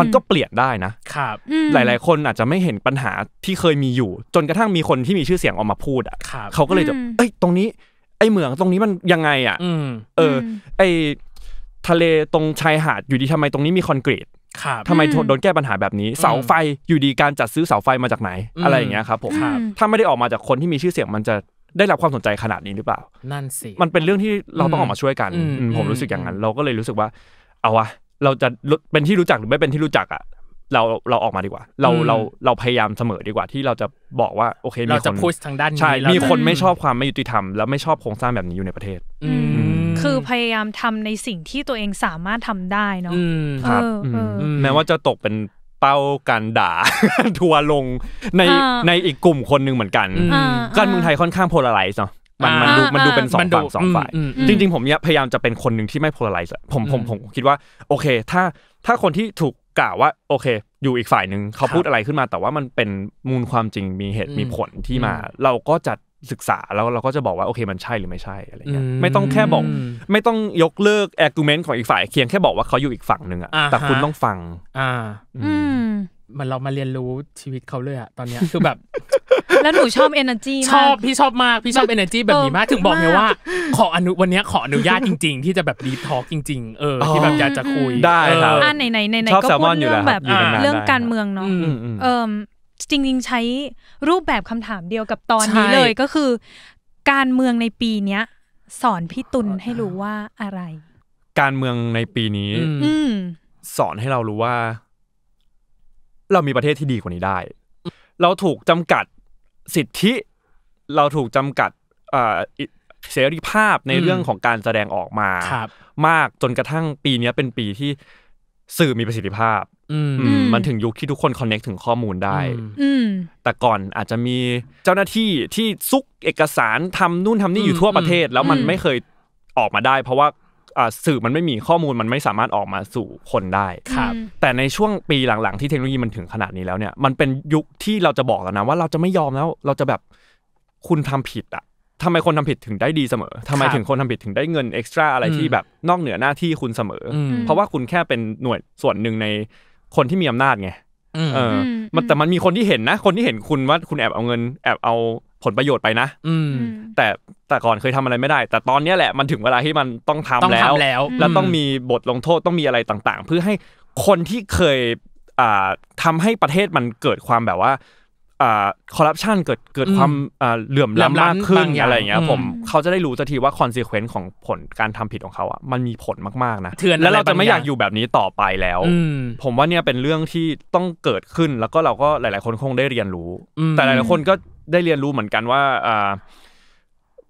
มันก็เปลี่ยนได้นะค
รับหลาย
ๆ คนอาจจะไม่เห็นปัญหาที่เคยมีอยู่ จนกระทั่งมีคนที่มีชื่อเสียงออกมาพูดอ่ะ เขาก็เลยจะเอ้ยตรงนี้ ไอเหมืองตรงนี้มันยังไงอ่ะเออ ไอทะเลตรงชายหาดอยู่ดีทำไมตรงนี้มีคอนกรีตทำไมโดนแก้ปัญหาแบบนี้ เสาไฟอยู่ดีการจัดซื้อเสาไฟมาจากไหน อะไรอย่างเงี้ยครับผมถ้าไม่ได้ออกมาจากคนที่มีชื่อเสียงมันจะได้รับความสนใจขนาดนี้หรือเปล่า นั่นสิมันเป็นเรื่องที่เราต้องออกมาช่วยกัน ผมรู้สึกอย่างนั้น เราก็เลยรู้สึกว่าเอาวะเราจะเป็นที่รู้จักหรือไม่เป็นที่รู้จักอ่ะ เราเราออกมาดีกว่า เราเราเราพยายามเสมอดีกว่า ที่เราจะบอกว่าโอเคมีคนพูดทางด้านใช่มีคนไม่ชอบความไม่ยุติธรรมแล้วไม่ชอบโครงสร้างแบบนี้อยู่ในประเทศ
คือพยายามทำในสิ่งที่ตัวเองสามารถทำได้เนาะครับ
แม้ว่าจะตกเป็นเป้าการด่า ทัวลงในในอีกกลุ่มคนหนึ่งเหมือนกันการเมืองไทยค่อนข้างโพลาไรซ์เนาะมันมันดูมันดูเป็นสองฝั่งสองฝ่ายจริงๆผมเนี่ยพยายามจะเป็นคนหนึ่งที่ไม่โพลาไรซ์ผมผมผมคิดว่าโอเคถ้าถ้าคนที่ถูกกล่าวว่า โอเค อยู่อีกฝ่ายหนึ่งเขาพูดอะไรขึ้นมา แต่ว่ามันเป็นมูลความจริงมีเหตุมีผลที่มา เราก็จะศึกษาแล้วเราก็จะบอกว่าโอเค มันใช่หรือไม่ใช่อะไรเงี้ยไม่ต้องแค่บอก ไม่ต้องยกเลิกแอร์กูเมนต์ของอีกฝ่ายเคียงแค่
บอกว่าเขาอยู่อีกฝั่งหนึ่งอะแต่คุณต้องฟัง อ่า อืมันเรามาเรียนรู้ชีวิตเขาเลยอะตอนเนี้ยคือแบบแล้วหนูชอบเเอนอร์จีชอบพี่ชอบมากพี่ชอบเเอนอร์จีแบบ
น
ี้มากถึงบอกเลยว่า
ขออนุวันนี้ขออนุญาตจริง ๆ ที่จะแบบดีทอล์กจริง ๆเออที่แบบอยากจะคุยได้ครับอ่าไหน
ไหนไหนไหนก็พูดเรื่องแบบเรื่องการเมืองเนาะเออจริงๆใช้รูปแบบคำถามเดียวกับตอนนี้เลยก็คือ การเมืองในปีเนี้ย สอนพี่ตุลให้รู้ว่าอะไร
การเมืองในปีนี้สอนให้เรารู้ว่า เรามีประเทศที่ดีกว่านี้ได้ เราถูกจำกัดสิทธิเราถูกจำกัดเสรีภาพในเรื่องของการแสดงออกมามากจนกระทั่งปีนี้เป็นปีที่สื่อมีประสิทธิภาพมันถึงยุคที่ทุกคนคอนเน็กถึงข้อมูลได้แต่ก่อนอาจจะมีเจ้าหน้าที่ที่ซุกเอกสารทำนู่นทำนี่อยู่ทั่วประเทศแล้วมันไม่เคยออกมาได้ เพราะว่าสื่อมันไม่มีข้อมูลมันไม่สามารถออกมาสู่คนได้ครับ แต่ในช่วงปีหลังๆที่เทคโนโลยีมันถึงขนาดนี้แล้วเนี่ย มันเป็นยุคที่เราจะบอกแล้วนะว่าเราจะไม่ยอมแล้ว เราจะแบบคุณทำผิดอ่ะทำไมคนทำผิดถึงได้ดีเสมอ ทำไมถึงคนทำผิดถึงได้เงินเอ็กซ์ตร้าอะไรที่แบบนอกเหนือหน้าที่คุณเสมอ เพราะว่าคุณแค่เป็นหน่วยส่วนหนึ่งในคนที่มีอำนาจไงเออแต่มันมีคนที่เห็นนะ คนที่เห็นคุณว่าคุณแอบเอาเงินแอบเอาผลประโยชน์ไปนะอืม แต่แต่ก่อนเคยทำอะไรไม่ได้ แต่ตอนนี้แหละมันถึงเวลาที่มันต้องทำแล้วแล้วต้องมีบทลงโทษต้องมีอะไรต่าง ๆ เพื่อให้คนที่เคยอ่าทำให้ประเทศมันเกิดความแบบว่าอ่าคอร์รัปชันเกิดเกิดความอ่าเหลื่อมล้ำมากขึ้นอะไรอย่างเงี้ยผมเขาจะได้รู้สักทีว่าคอนซีเควนต์ของผลการทำผิดของเขาอ่ะมันมีผลมากๆนะแล้วเราจะไม่อยากอยู่แบบนี้ต่อไปแล้วผมว่าเนี่ยเป็นเรื่องที่ต้องเกิดขึ้นแล้วก็เราก็หลาย ๆ คนคงได้เรียนรู้แต่หลายๆคนก็ได้เรียนรู้เหมือนกันว่าอ่า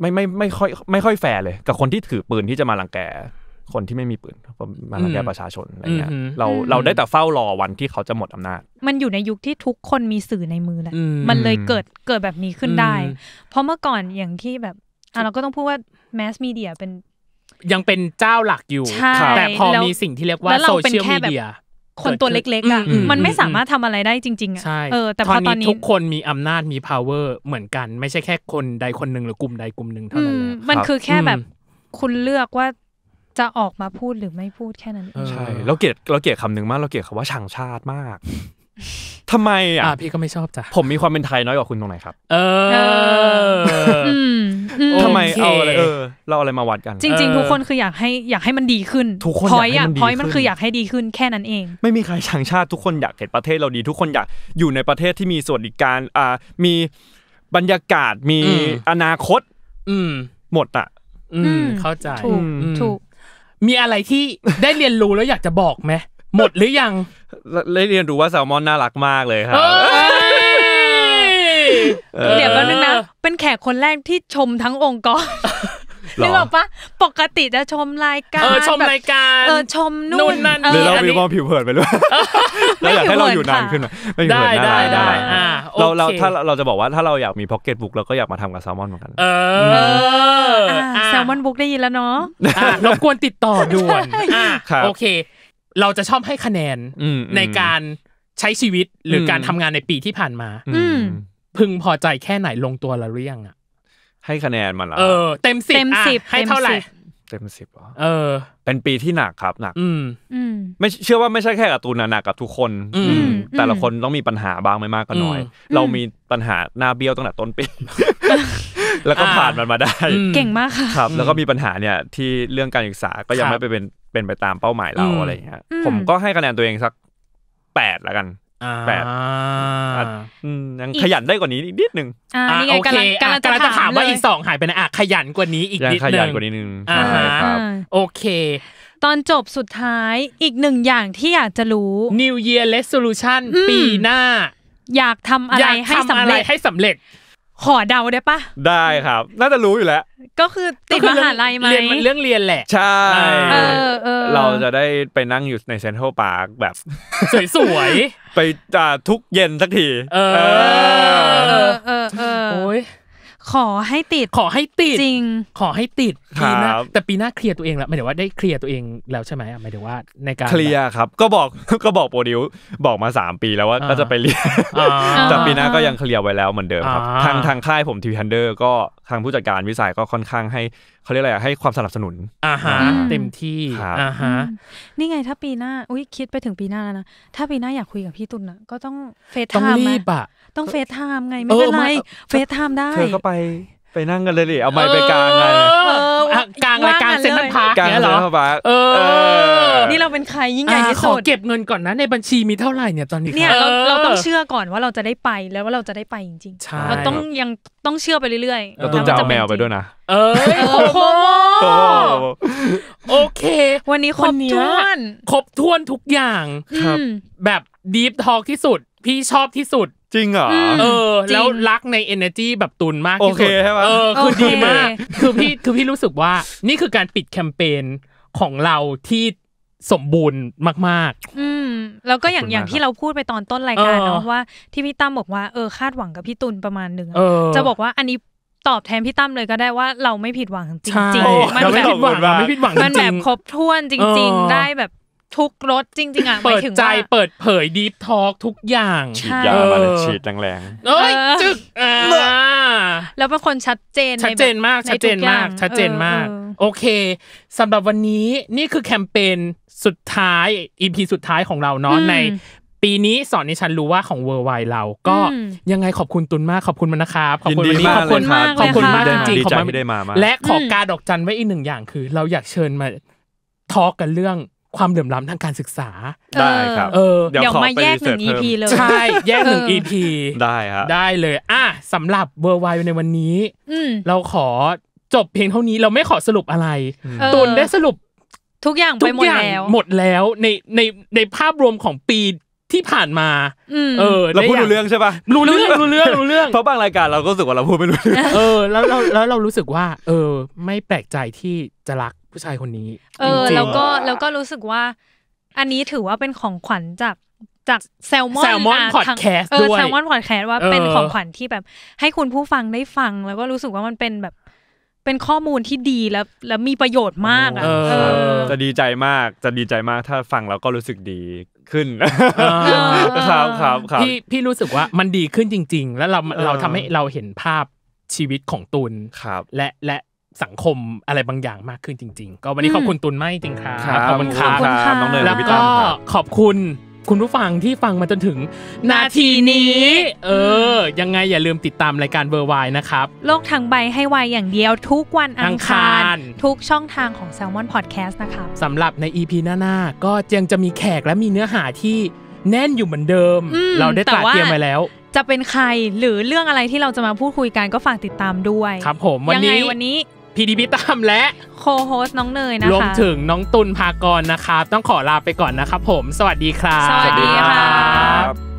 ไม่ไม่ไม่ค่อย ไม่ค่อยแฟร์เลย กับคนที่ถือปืนที่จะมาลังแกคนที่ไม่มีปืนมาลังแกประชาชนอะไรเงี้ยเราเราได้แต่เฝ้ารอวันที่เขาจะหมดอำนาจ
มันอยู่ในยุคที่ทุกคนมีสื่อในมือแหละมันเลยเกิดเกิดแบบนี้ขึ้นได้ เพราะเมื่อก่อนอย่างที่แบบอ่ะเราก็ต้องพูดว่าแมสมีเดียเป็น
ยังเป็นเจ้าหลักอยู่ แต่พอมีสิ่งที่เรียกว่าโซเชียลมีเดียคนตัวเล็กๆอ่ะมันไม่สามารถท
ำอะไรได้จริงๆอ่ะเออแต่พอตอนนี้ ทุก
คนมีอำนาจมี power เหมือนกัน ไม่ใช่แค่คนใดคนหนึ่งหรือกลุ่มใดกลุ่มหนึ่งเท่านั้น
มันคือแค่แบบคุณเลือกว่าจะออกมาพูดหรือไม่พูดแค่นั้น ใช่
เราเกลียดเราเกลียดคำหนึ่งมากเราเกลียดคำว่าชังชาติมากทำไมอ่ะพี่ก็ไม่ชอบจ้ะผมมีความเป็นไทยน้อยกว่าคุณตรงไหนครับ
เออท
ำไมเอาอะไรเออเราอะไรมาวัดกัน จริงๆทุกคน
คืออยากให้อยากให้มันดีขึ้นทุกคนอยากใพอยมันคืออยากให้ดีขึ้นแค่นั้นเอง
ไม่มีใครชังชาติทุกคนอยากเห็นประเทศเราดีทุกคนอยากอยู่ในประเทศที่มีสวัสดิการ อ่ามีบรรยากาศมีอนาคต อืม หมดอ่ะ
อืมเข้าใจถูกถูก มีอะไรที่ได้เรียนรู้แล้วอยากจะบอกไหม
หมดหรือยังเรียนรู้ว่าแซลมอนน่ารักมากเลยครับ
เดี๋ยวแป๊บนึงนะ เป็นแขกคนแรกที่ชมทั้งองค์กรนึกออกปะปกติจะชมรายการเออชมรายการเออชมน
ู่นนั่นหรือเรามีมวา
ผิวเผินไปด้วยเราอยากให้เราอยู่นานขึ้นไม่ได้ได้ได้เราเราถ้าเราจะบอกว่าถ้าเราอยากมีพ็อกเก็ตบุ๊กเราก็อยากมาทำกับแซลมอนเหมือนกั
น เอ
อแซลมอนบุ๊กได้ยินแล้วเนาะ
รบกวนติดต่อด
่วนโอเค
เราจะชอบให้คะแนนในการใช้ชีวิตหรือการทำงานในปีที่ผ่านมา อืพึงพอใจแค่ไหนลงตัวละเรื่องอ่ะ
ให้คะแนนมันละเออเต็ม
สิบเต็มสิบให้เท่าไหร่
เต็มสิบเออ เป็นปีที่หนักครับหนักอืมไม่เชื่อว่าไม่ใช่แค่กับตูนนะหนักกับทุกคน อืแต่ละคนต้องมีปัญหาบ้างไม่มากก็น้อย เรามีปัญหาหน้าเบี้ยวตั้งแต่ต้นปีแล้วก็ผ่านมันมาได้ เก่ง
มากค่ะครับ แล้วก็มี
ปัญหาเนี่ย ที่เรื่องการศึกษาก็ยังไม่ไปเป็นเป็นไปตามเป้าหมายเราอะไรอย่างเงี้ยผมก็ให้คะแนนตัวเองสักแปดละกันแปดยังขยันได้กว่านี้อีกนิดนึง
อ่าโอเคกำลังลังจะถามว่าอีกส
องหายไปนะอ่ะขยันกว่านี้อีกนิดนึงขย
ัน
กว่านี้นึงอ่าโอเค ตอนจบสุดท้ายอีกหนึ่งอย่างที่อยากจะรู้ New Year Resolution ปีหน้า อยากทำอะไรให้สำเร็จให้สำเร็จขอเดาได้ปะ
ได้ครับ น่าจะรู้อยู่แล้ว
ก็คือติดมหาลัยไหมเรมันเรื่องเรียนแหละ ใช่เราจ
ะได้ไปนั่งอยู่ในเซ็นทรัลพาร์คแบบ สวยๆ ไปทุกเย็นสักที
เออ
เออเออโอ้ยขอให้ติดขอให้ติดจริง ขอให้ติดปีหน้า
แต่ปีหน้าเคลียร์ตัวเองแล้วหมายถึงว่าได้เคลียร์ตัวเองแล้วใช่ไหมหมายถึงว่าในการเคลียร์
ครับ ก็บอกก็บอกโปรดิวบอกมา3ปีแล้วว่าก็จะไปเรียนแต่ปีหน้าก็ยังเคลียร์ไว้แล้วเหมือนเดิมครับทางทางค่ายผมทีวีฮันเดอร์ ก็ทางผู้จัดการวิสัยก็ค่อนข้างให้เขาเรียกอะไรให้ความสนับสนุนอ่าฮะเต็มที่อ่าฮ
ะนี่ไงถ้าปีหน้า อุ้ยคิดไปถึงปีหน้าแล้วนะ ถ้าปีหน้าอยากคุยกับพี่ตุลน่ะ ก็ต้อง เฟซไทม์ต้องรีบอะต้องเฟซไทม์ไง ไม่เป็นไร เฟซไทม์ได้ เธอก
็ไป ไปนั่งกันเลยดิเอาไม้ไปกลางไง
กลางรายการเซ็นทรัลพาร์คเนี่ยเหรอเออ นี่เราเป็นใครยิ่งใหญ่ที่สุด
เก็บเงินก่อนนะในบัญชีมีเท่าไหร่เนี่ยตอนนี้เนี่ยเราต้องเชื
่อก่อนว่าเราจะได้ไปแล้วว่าเราจะได้ไปจริงๆเราต้องยังต้องเชื่อไปเรื่อยๆเราต้องจะเอาแมวไปด้วยนะ เออโคโมโอเค วันนี้ครบถ้วน
ครบถ้วนทุกอย่างแบบดีฟทอล์กที่สุด พี่ชอบที่สุดจริงเหรอเออ แล้วรักใน energy แบบตุนมากที่สุดเออคือดีมาก คือพี่คือพี่รู้สึกว่า นี่คือการปิดแคมเปญของเราที่สมบูรณ์มาก
ๆอืมแล้วก็อย่างอย่างที่เราพูดไปตอนต้นรายการเนาะว่าที่พี่ตั้มบอกว่าเออคาดหวังกับพี่ตุนประมาณหนึ่งจะบอกว่าอันนี้ตอบแทนพี่ตั้มเลยก็ได้ว่าเราไม่ผิดหวังจริงๆมันแบบมันแบบครบถ้วนจริง ๆได้แบบทุกรถจริงๆอ่ะมเปิดใจ
เปิดเผย ดีฟทอล์กทุกอย่างฉีดยามาเลยฉีดแรง
ๆเอ้ยจึ๊กอ่าแล้วเป็นคนชัดเจนชัดเจนมากชัดเ
จนมาก ชัดเจนมาก โอเคสำหรับวันนี้นี่คือแคมเปญสุดท้ายอีพีสุดท้ายของเราเนาะในปีนี้สอนในฉันรู้ว่าของเวอร์ไวเรา ก็ยังไงขอบคุณตุนมากขอบคุณมันนะครับขอบคุณีมากขอบคุณขอบคุณมากจริงๆขอบคุณ่ได้มากและขอการดอกจันไว้อีกหนึ่งอย่างคือ เราอยากเชิญมาทอกกันเรื่องความเหลื่อมล้าทางการศึกษาได้
ครับเออเดี๋ยวมาแยกหนึ่งพีเลยใช่แยกหนึ่ง EP
ได้ครับไ
ด้เลย อ่ะสำหรับเบอร์ไวในวันนี้เราขอจบเพียงเท่านี้เราไม่ขอสรุปอะไรตุนได้สรุปทุกอย่างไปหมดแล้วหมดแล้วในในในภาพรวมของปีที่ผ่านมาเออเราพูดรู้เรื่องใช่ปะ
รู้เรื่องรู้เรื่องรู้เรื่องเพราะบางรายการเราก็รู้สึกว่าเราพูดไม่รู้
เรื่องเออแล้วเราแล้วเรารู้สึกว่า เออ ไม่แปลกใจที่จะรักผู้ชายคนนี้ เออ แล้วก็ แ
ล้วก็รู้สึกว่า อันนี้ถือว่าเป็นของขวัญจาก จากแซลมอน แซลมอนพอดแคสต์ด้วยแซลมอนพอดแคสต์ว่าเป็นของขวัญที่แบบให้คุณผู้ฟังได้ฟังแล้วก็รู้สึกว่ามันเป็นแบบ เป็นข้อมูลที่ดีแล้วแล้วมีประโยชน์มากอ่ะจะ
ดีใจมาก จะดีใจมากถ้
าฟังแล้วก็รู้สึกดีขึ้น ครับ ครับ
ครับ พี่ พ
ี่รู้สึก
ว่ามันดีขึ้นจริง ๆ แล้วเรา เราทำให้เราเห็นภาพชีวิตของตูนครับ และ และสังคมอะไรบางอย่างมากขึ้นจริงๆ ก็วันนี้ขอบคุณตุนไม่จริงครับขอบคุณครับน้องเนยแล้วก็
ขอบคุณ คุณผู้ฟ
ังที่ฟังมาจนถึง นาทีนี้ เออ ยังไงอย่าลืมติดตามรายการเบอร์ไว้นะครับ
โลกทางใบให้ไวอย่างเดียวทุกวันอังคาร ทุกช่องทางของ s ซมอนพอดแคสต์นะครับ
สำหรับใน EP หน้าๆ ก็ยังจะมีแขกและมีเนื้อหาที่แน่นอยู่เหมือนเดิม เราได้ตัดเตรียมไว้แล้ว
จะเป็นใครหรือเรื่องอะไรที่เราจะมาพูดคุยกันก็ฝากติดตามด้วย ค
รับผม วันนี้วันนี้พีดีพิตา
มและโคโฮสน้องเนยนะคะรวมถึง
น้องตุลพากรนะครับ ต้องขอลาไปก่อนนะครับผมสวัสดีครับ สวัสดีครั
บ